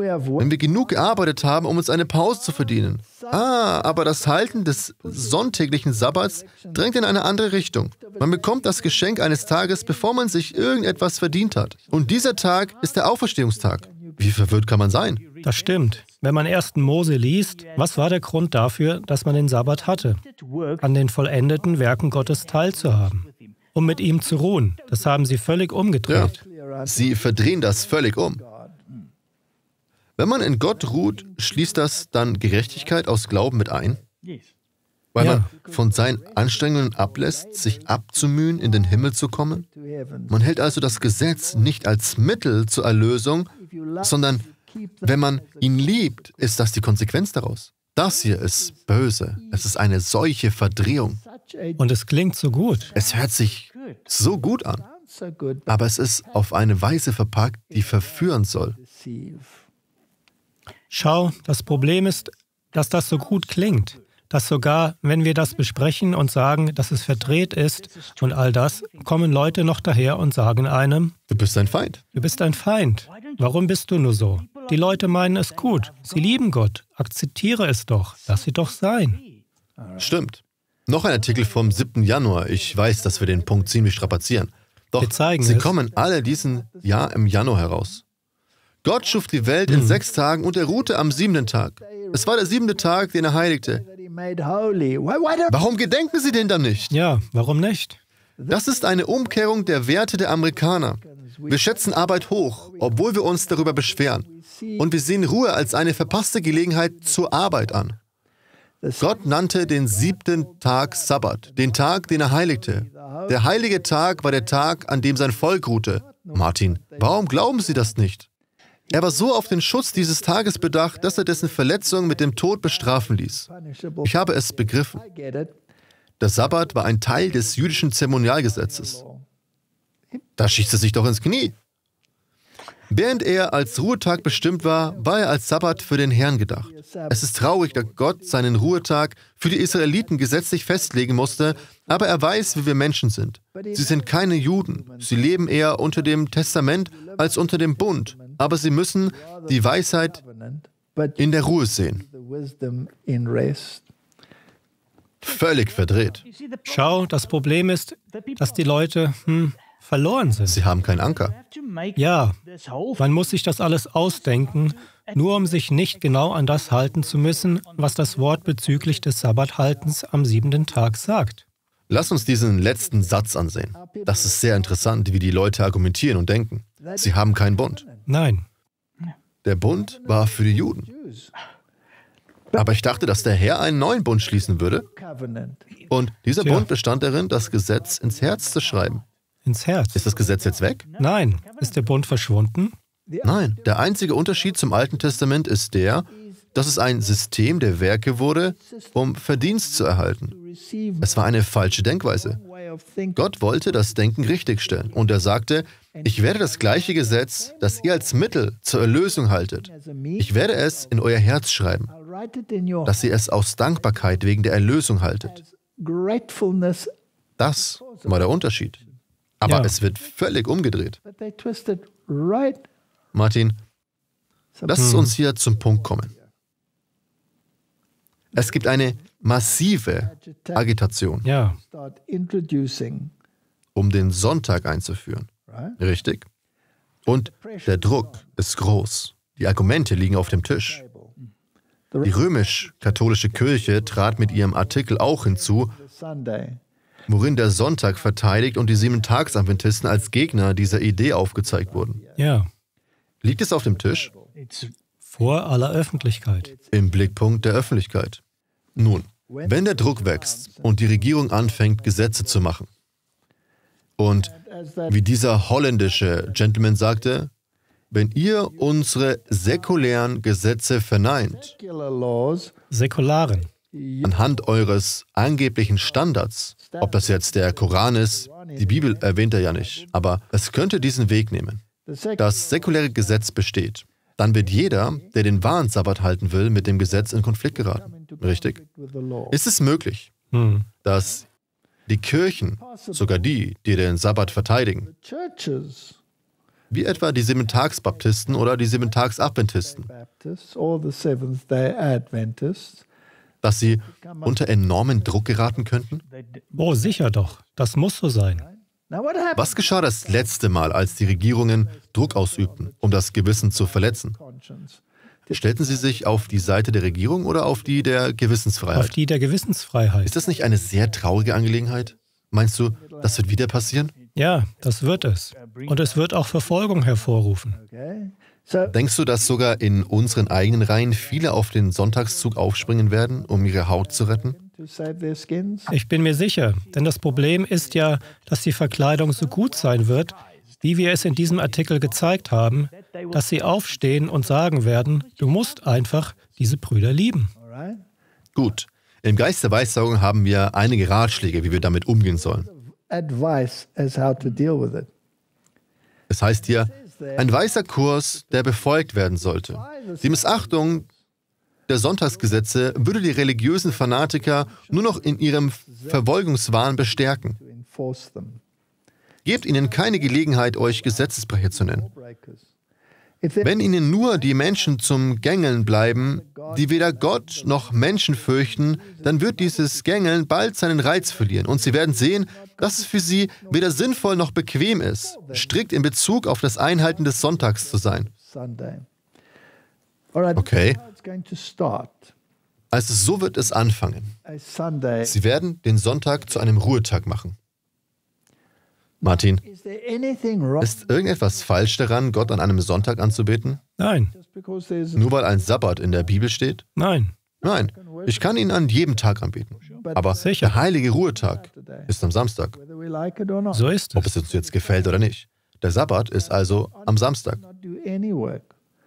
wir genug gearbeitet haben, um uns eine Pause zu verdienen. Ah, aber das Halten des sonntäglichen Sabbats drängt in eine andere Richtung. Man bekommt das Geschenk eines Tages, bevor man sich irgendetwas verdient hat. Und dieser Tag ist der Auferstehungstag. Wie verwirrt kann man sein? Das stimmt. Wenn man 1. Mose liest, was war der Grund dafür, dass man den Sabbat hatte? An den vollendeten Werken Gottes teilzuhaben, um mit ihm zu ruhen. Das haben sie völlig umgedreht. Ja. Sie verdrehen das völlig um. Wenn man in Gott ruht, schließt das dann Gerechtigkeit aus Glauben mit ein? Weil ja. man von seinen Anstrengungen ablässt, sich abzumühen, in den Himmel zu kommen? Man hält also das Gesetz nicht als Mittel zur Erlösung, sondern wenn man ihn liebt, ist das die Konsequenz daraus. Das hier ist böse. Es ist eine solche Verdrehung. Und es klingt so gut. Es hört sich so gut an. Aber es ist auf eine Weise verpackt, die verführen soll. Schau, das Problem ist, dass das so gut klingt, dass sogar, wenn wir das besprechen und sagen, dass es verdreht ist und all das, kommen Leute noch daher und sagen einem, du bist ein Feind. Du bist ein Feind. Warum bist du nur so? Die Leute meinen es gut. Sie lieben Gott. Akzeptiere es doch. Lass sie doch sein. Stimmt. Noch ein Artikel vom 7. Januar. Ich weiß, dass wir den Punkt ziemlich strapazieren. Doch sie es. kommen alle diesen Jahr im Januar heraus. Gott schuf die Welt in mm. sechs Tagen und er ruhte am siebenten Tag. Es war der siebente Tag, den er heiligte. Warum gedenken sie denn dann nicht? Ja, warum nicht? Das ist eine Umkehrung der Werte der Amerikaner. Wir schätzen Arbeit hoch, obwohl wir uns darüber beschweren. Und wir sehen Ruhe als eine verpasste Gelegenheit zur Arbeit an. Gott nannte den siebten Tag Sabbat, den Tag, den er heiligte. Der heilige Tag war der Tag, an dem sein Volk ruhte. Martin, warum glauben Sie das nicht? Er war so auf den Schutz dieses Tages bedacht, dass er dessen Verletzung mit dem Tod bestrafen ließ. Ich habe es begriffen. Der Sabbat war ein Teil des jüdischen Zeremonialgesetzes. Da schießt er sich doch ins Knie. Während er als Ruhetag bestimmt war, war er als Sabbat für den Herrn gedacht. Es ist traurig, dass Gott seinen Ruhetag für die Israeliten gesetzlich festlegen musste, aber er weiß, wie wir Menschen sind. Sie sind keine Juden. Sie leben eher unter dem Testament als unter dem Bund aber sie müssen die Weisheit in der Ruhe sehen. Völlig verdreht. Schau, das Problem ist, dass die Leute hm, verloren sind. Sie haben keinen Anker. Ja, man muss sich das alles ausdenken, nur um sich nicht genau an das halten zu müssen, was das Wort bezüglich des Sabbathaltens am siebenten Tag sagt. Lass uns diesen letzten Satz ansehen. Das ist sehr interessant, wie die Leute argumentieren und denken. Sie haben keinen Bund. Nein. Der Bund war für die Juden. Aber ich dachte, dass der Herr einen neuen Bund schließen würde. Und dieser Bund bestand darin, das Gesetz ins Herz zu schreiben. Ins Herz. Ist das Gesetz jetzt weg? Nein. Ist der Bund verschwunden? Nein. Der einzige Unterschied zum Alten Testament ist der, dass es ein System der Werke wurde, um Verdienst zu erhalten. Es war eine falsche Denkweise. Gott wollte das Denken richtigstellen und er sagte, ich werde das gleiche Gesetz, das ihr als Mittel zur Erlösung haltet, ich werde es in euer Herz schreiben, dass ihr es aus Dankbarkeit wegen der Erlösung haltet. Das war der Unterschied. Aber ja. es wird völlig umgedreht. Martin, lass hm. uns hier zum Punkt kommen. Es gibt eine massive Agitation, ja. um den Sonntag einzuführen. Richtig? Und der Druck ist groß. Die Argumente liegen auf dem Tisch. Die römisch-katholische Kirche trat mit ihrem Artikel auch hinzu, worin der Sonntag verteidigt und die Sieben-Tags-Adventisten als Gegner dieser Idee aufgezeigt wurden. Ja. Liegt es auf dem Tisch? vor aller Öffentlichkeit. Im Blickpunkt der Öffentlichkeit. Nun, wenn der Druck wächst und die Regierung anfängt, Gesetze zu machen, und wie dieser holländische Gentleman sagte, wenn ihr unsere säkulären Gesetze verneint, säkularen, anhand eures angeblichen Standards, ob das jetzt der Koran ist, die Bibel erwähnt er ja nicht, aber es könnte diesen Weg nehmen. Das säkuläre Gesetz besteht dann wird jeder, der den wahren Sabbat halten will, mit dem Gesetz in Konflikt geraten. Richtig? Ist es möglich, hm. dass die Kirchen, sogar die, die den Sabbat verteidigen, wie etwa die Siebentags-Baptisten oder die Siebentags-Adventisten, dass sie unter enormen Druck geraten könnten? Oh, sicher doch. Das muss so sein. Was geschah das letzte Mal, als die Regierungen Druck ausübten, um das Gewissen zu verletzen? Stellten Sie sich auf die Seite der Regierung oder auf die der Gewissensfreiheit? Auf die der Gewissensfreiheit. Ist das nicht eine sehr traurige Angelegenheit? Meinst du, das wird wieder passieren? Ja, das wird es. Und es wird auch Verfolgung hervorrufen. Denkst du, dass sogar in unseren eigenen Reihen viele auf den Sonntagszug aufspringen werden, um ihre Haut zu retten? Ich bin mir sicher, denn das Problem ist ja, dass die Verkleidung so gut sein wird, wie wir es in diesem Artikel gezeigt haben, dass sie aufstehen und sagen werden, du musst einfach diese Brüder lieben. Gut. Im Geist der Weissagung haben wir einige Ratschläge, wie wir damit umgehen sollen. Es heißt hier, ein weißer Kurs, der befolgt werden sollte. Die Missachtung der Sonntagsgesetze würde die religiösen Fanatiker nur noch in ihrem Verfolgungswahn bestärken. Gebt ihnen keine Gelegenheit, euch Gesetzesbrecher zu nennen. Wenn ihnen nur die Menschen zum Gängeln bleiben, die weder Gott noch Menschen fürchten, dann wird dieses Gängeln bald seinen Reiz verlieren und sie werden sehen, dass es für sie weder sinnvoll noch bequem ist, strikt in Bezug auf das Einhalten des Sonntags zu sein. Okay, also so wird es anfangen. Sie werden den Sonntag zu einem Ruhetag machen. Martin, ist irgendetwas falsch daran, Gott an einem Sonntag anzubeten? Nein. Nur weil ein Sabbat in der Bibel steht? Nein. Nein, ich kann ihn an jedem Tag anbieten. Aber Sicher. der heilige Ruhetag ist am Samstag. So ist es. Ob es uns jetzt gefällt oder nicht. Der Sabbat ist also am Samstag.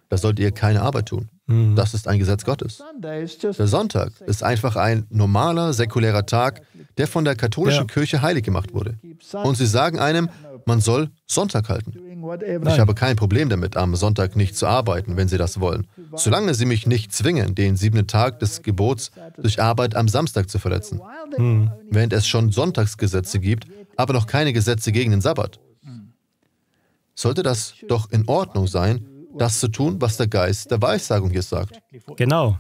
Da sollt ihr keine Arbeit tun. Mhm. Das ist ein Gesetz Gottes. Der Sonntag ist einfach ein normaler, säkulärer Tag, der von der katholischen ja. Kirche heilig gemacht wurde. Und sie sagen einem, man soll Sonntag halten. Nein. Ich habe kein Problem damit, am Sonntag nicht zu arbeiten, wenn Sie das wollen, solange Sie mich nicht zwingen, den siebten Tag des Gebots durch Arbeit am Samstag zu verletzen. Mhm. Während es schon Sonntagsgesetze gibt, aber noch keine Gesetze gegen den Sabbat. Sollte das doch in Ordnung sein, das zu tun, was der Geist der Weissagung hier sagt. Genau.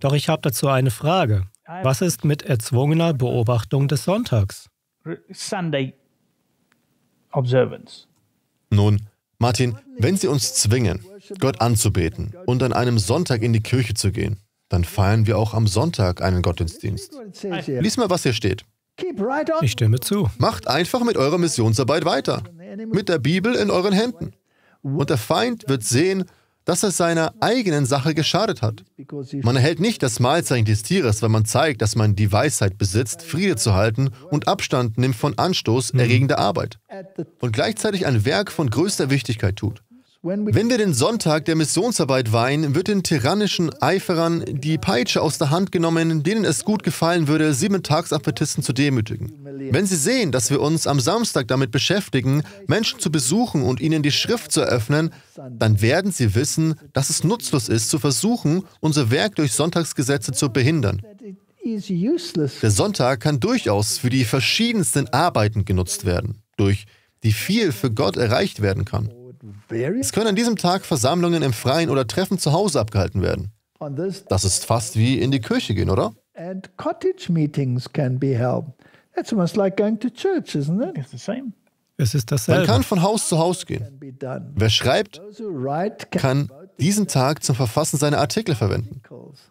Doch ich habe dazu eine Frage. Was ist mit erzwungener Beobachtung des Sonntags? Sunday observance. Nun, Martin, wenn sie uns zwingen, Gott anzubeten und an einem Sonntag in die Kirche zu gehen, dann feiern wir auch am Sonntag einen Gottesdienst. Lies mal, was hier steht. Ich stimme zu. Macht einfach mit eurer Missionsarbeit weiter. Mit der Bibel in euren Händen und der Feind wird sehen, dass er seiner eigenen Sache geschadet hat. Man erhält nicht das Mahlzeichen des Tieres, wenn man zeigt, dass man die Weisheit besitzt, Friede zu halten und Abstand nimmt von Anstoß mhm. erregender Arbeit und gleichzeitig ein Werk von größter Wichtigkeit tut. Wenn wir den Sonntag der Missionsarbeit weihen, wird den tyrannischen Eiferern die Peitsche aus der Hand genommen, denen es gut gefallen würde, sieben Siebentagsadventisten zu demütigen. Wenn sie sehen, dass wir uns am Samstag damit beschäftigen, Menschen zu besuchen und ihnen die Schrift zu eröffnen, dann werden sie wissen, dass es nutzlos ist, zu versuchen, unser Werk durch Sonntagsgesetze zu behindern. Der Sonntag kann durchaus für die verschiedensten Arbeiten genutzt werden, durch die viel für Gott erreicht werden kann. Es können an diesem Tag Versammlungen im Freien oder Treffen zu Hause abgehalten werden. Das ist fast wie in die Kirche gehen, oder? Es ist dasselbe. Man kann von Haus zu Haus gehen. Wer schreibt, kann diesen Tag zum Verfassen seiner Artikel verwenden.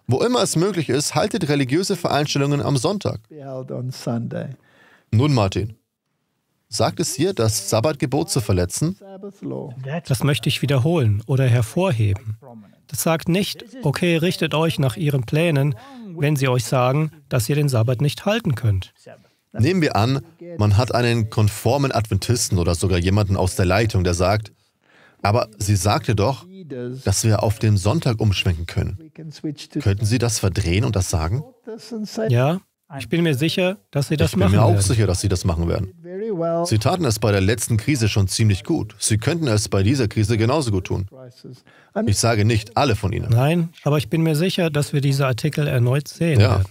Wo immer es möglich ist, haltet religiöse Vereinstellungen am Sonntag. Nun, Martin, sagt es hier, das Sabbatgebot zu verletzen? Das möchte ich wiederholen oder hervorheben. Das sagt nicht, okay, richtet euch nach ihren Plänen, wenn sie euch sagen, dass ihr den Sabbat nicht halten könnt. Nehmen wir an, man hat einen konformen Adventisten oder sogar jemanden aus der Leitung, der sagt, aber sie sagte doch, dass wir auf den Sonntag umschwenken können. Könnten Sie das verdrehen und das sagen? Ja, ich bin mir sicher, dass Sie das machen werden. Ich bin mir auch werden. sicher, dass Sie das machen werden. Sie taten es bei der letzten Krise schon ziemlich gut. Sie könnten es bei dieser Krise genauso gut tun. Ich sage nicht alle von Ihnen. Nein, aber ich bin mir sicher, dass wir diese Artikel erneut sehen ja.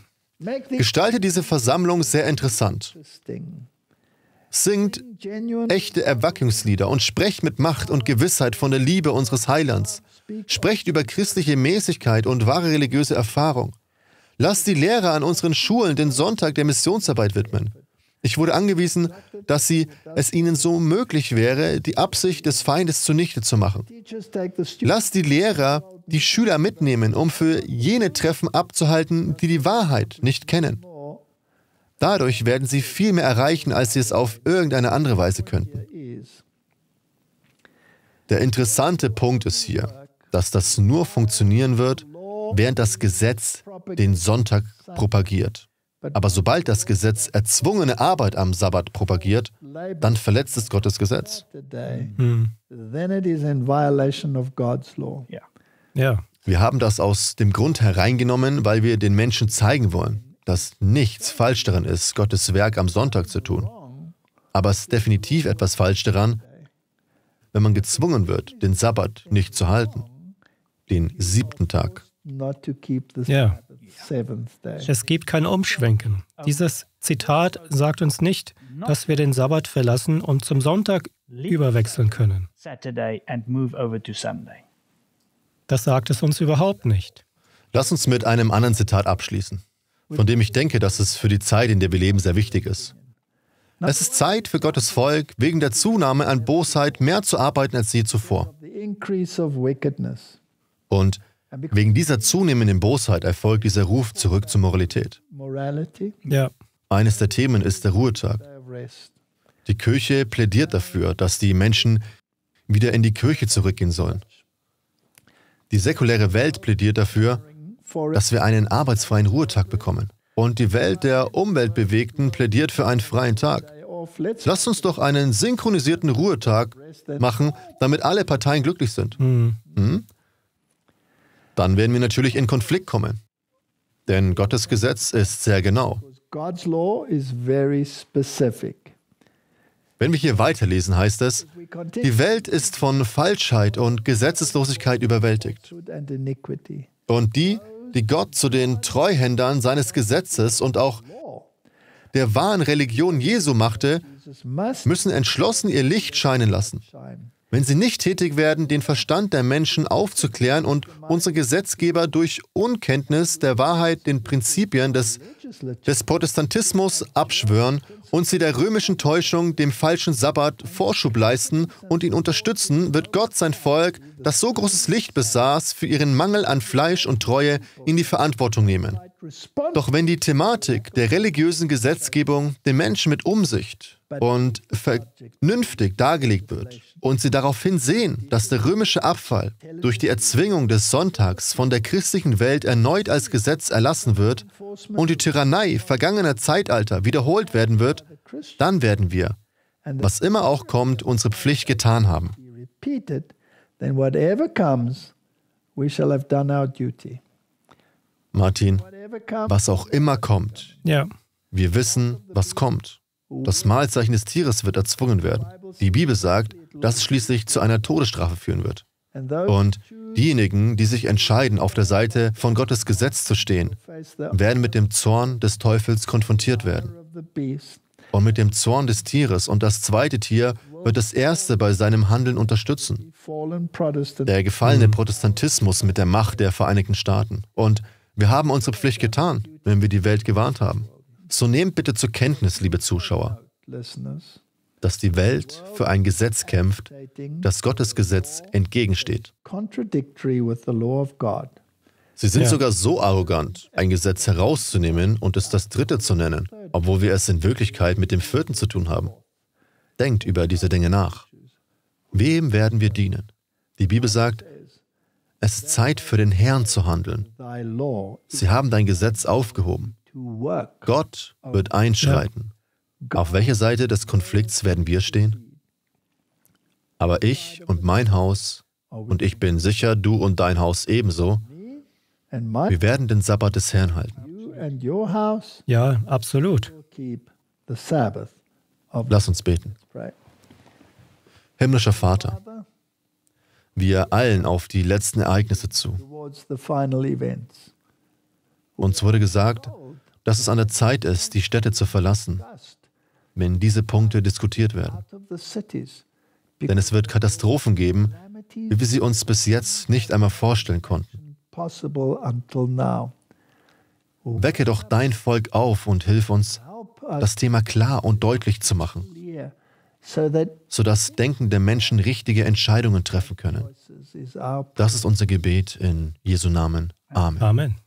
werden. Gestalte diese Versammlung sehr interessant. Singt echte Erwackungslieder und sprecht mit Macht und Gewissheit von der Liebe unseres Heilands. Sprecht über christliche Mäßigkeit und wahre religiöse Erfahrung. Lasst die Lehrer an unseren Schulen den Sonntag der Missionsarbeit widmen. Ich wurde angewiesen, dass sie, es ihnen so möglich wäre, die Absicht des Feindes zunichte zu machen. Lass die Lehrer die Schüler mitnehmen, um für jene Treffen abzuhalten, die die Wahrheit nicht kennen. Dadurch werden sie viel mehr erreichen, als sie es auf irgendeine andere Weise könnten. Der interessante Punkt ist hier, dass das nur funktionieren wird, während das Gesetz den Sonntag propagiert. Aber sobald das Gesetz erzwungene Arbeit am Sabbat propagiert, dann verletzt es Gottes Gesetz. Hm. Ja. Wir haben das aus dem Grund hereingenommen, weil wir den Menschen zeigen wollen, dass nichts falsch daran ist, Gottes Werk am Sonntag zu tun. Aber es ist definitiv etwas falsch daran, wenn man gezwungen wird, den Sabbat nicht zu halten, den siebten Tag. Ja. Es gibt kein Umschwenken. Dieses Zitat sagt uns nicht, dass wir den Sabbat verlassen und zum Sonntag überwechseln können. Das sagt es uns überhaupt nicht. Lass uns mit einem anderen Zitat abschließen, von dem ich denke, dass es für die Zeit, in der wir leben, sehr wichtig ist. Es ist Zeit für Gottes Volk, wegen der Zunahme an Bosheit mehr zu arbeiten als je zuvor. Und Wegen dieser zunehmenden Bosheit erfolgt dieser Ruf zurück zur Moralität. Ja. Eines der Themen ist der Ruhetag. Die Kirche plädiert dafür, dass die Menschen wieder in die Kirche zurückgehen sollen. Die säkuläre Welt plädiert dafür, dass wir einen arbeitsfreien Ruhetag bekommen. Und die Welt der Umweltbewegten plädiert für einen freien Tag. Lasst uns doch einen synchronisierten Ruhetag machen, damit alle Parteien glücklich sind. Hm? hm? dann werden wir natürlich in Konflikt kommen. Denn Gottes Gesetz ist sehr genau. Wenn wir hier weiterlesen, heißt es, die Welt ist von Falschheit und Gesetzeslosigkeit überwältigt. Und die, die Gott zu den Treuhändern seines Gesetzes und auch der wahren Religion Jesu machte, müssen entschlossen ihr Licht scheinen lassen wenn sie nicht tätig werden, den Verstand der Menschen aufzuklären und unsere Gesetzgeber durch Unkenntnis der Wahrheit den Prinzipien des, des Protestantismus abschwören und sie der römischen Täuschung, dem falschen Sabbat, Vorschub leisten und ihn unterstützen, wird Gott sein Volk, das so großes Licht besaß, für ihren Mangel an Fleisch und Treue in die Verantwortung nehmen. Doch wenn die Thematik der religiösen Gesetzgebung den Menschen mit Umsicht und vernünftig dargelegt wird und sie daraufhin sehen, dass der römische Abfall durch die Erzwingung des Sonntags von der christlichen Welt erneut als Gesetz erlassen wird und die Tyrannei vergangener Zeitalter wiederholt werden wird, dann werden wir, was immer auch kommt, unsere Pflicht getan haben. Then whatever comes, we shall have done our duty. Martin, was auch immer kommt. Ja. Wir wissen, was kommt. Das Mahlzeichen des Tieres wird erzwungen werden. Die Bibel sagt, dass es schließlich zu einer Todesstrafe führen wird. Und diejenigen, die sich entscheiden, auf der Seite von Gottes Gesetz zu stehen, werden mit dem Zorn des Teufels konfrontiert werden. Und mit dem Zorn des Tieres und das zweite Tier wird das erste bei seinem Handeln unterstützen. Der gefallene mhm. Protestantismus mit der Macht der Vereinigten Staaten. Und wir haben unsere Pflicht getan, wenn wir die Welt gewarnt haben. So nehmt bitte zur Kenntnis, liebe Zuschauer, dass die Welt für ein Gesetz kämpft, das Gottes Gesetz entgegensteht. Sie sind ja. sogar so arrogant, ein Gesetz herauszunehmen und es das dritte zu nennen, obwohl wir es in Wirklichkeit mit dem vierten zu tun haben. Denkt über diese Dinge nach. Wem werden wir dienen? Die Bibel sagt, es ist Zeit für den Herrn zu handeln. Sie haben dein Gesetz aufgehoben. Gott wird einschreiten. Auf welcher Seite des Konflikts werden wir stehen? Aber ich und mein Haus, und ich bin sicher, du und dein Haus ebenso, wir werden den Sabbat des Herrn halten. Ja, absolut. Lass uns beten. Himmlischer Vater, wir allen auf die letzten Ereignisse zu. Uns wurde gesagt, dass es an der Zeit ist, die Städte zu verlassen, wenn diese Punkte diskutiert werden. Denn es wird Katastrophen geben, wie wir sie uns bis jetzt nicht einmal vorstellen konnten. Wecke doch dein Volk auf und hilf uns, das Thema klar und deutlich zu machen sodass denkende Menschen richtige Entscheidungen treffen können. Das ist unser Gebet in Jesu Namen. Amen. Amen.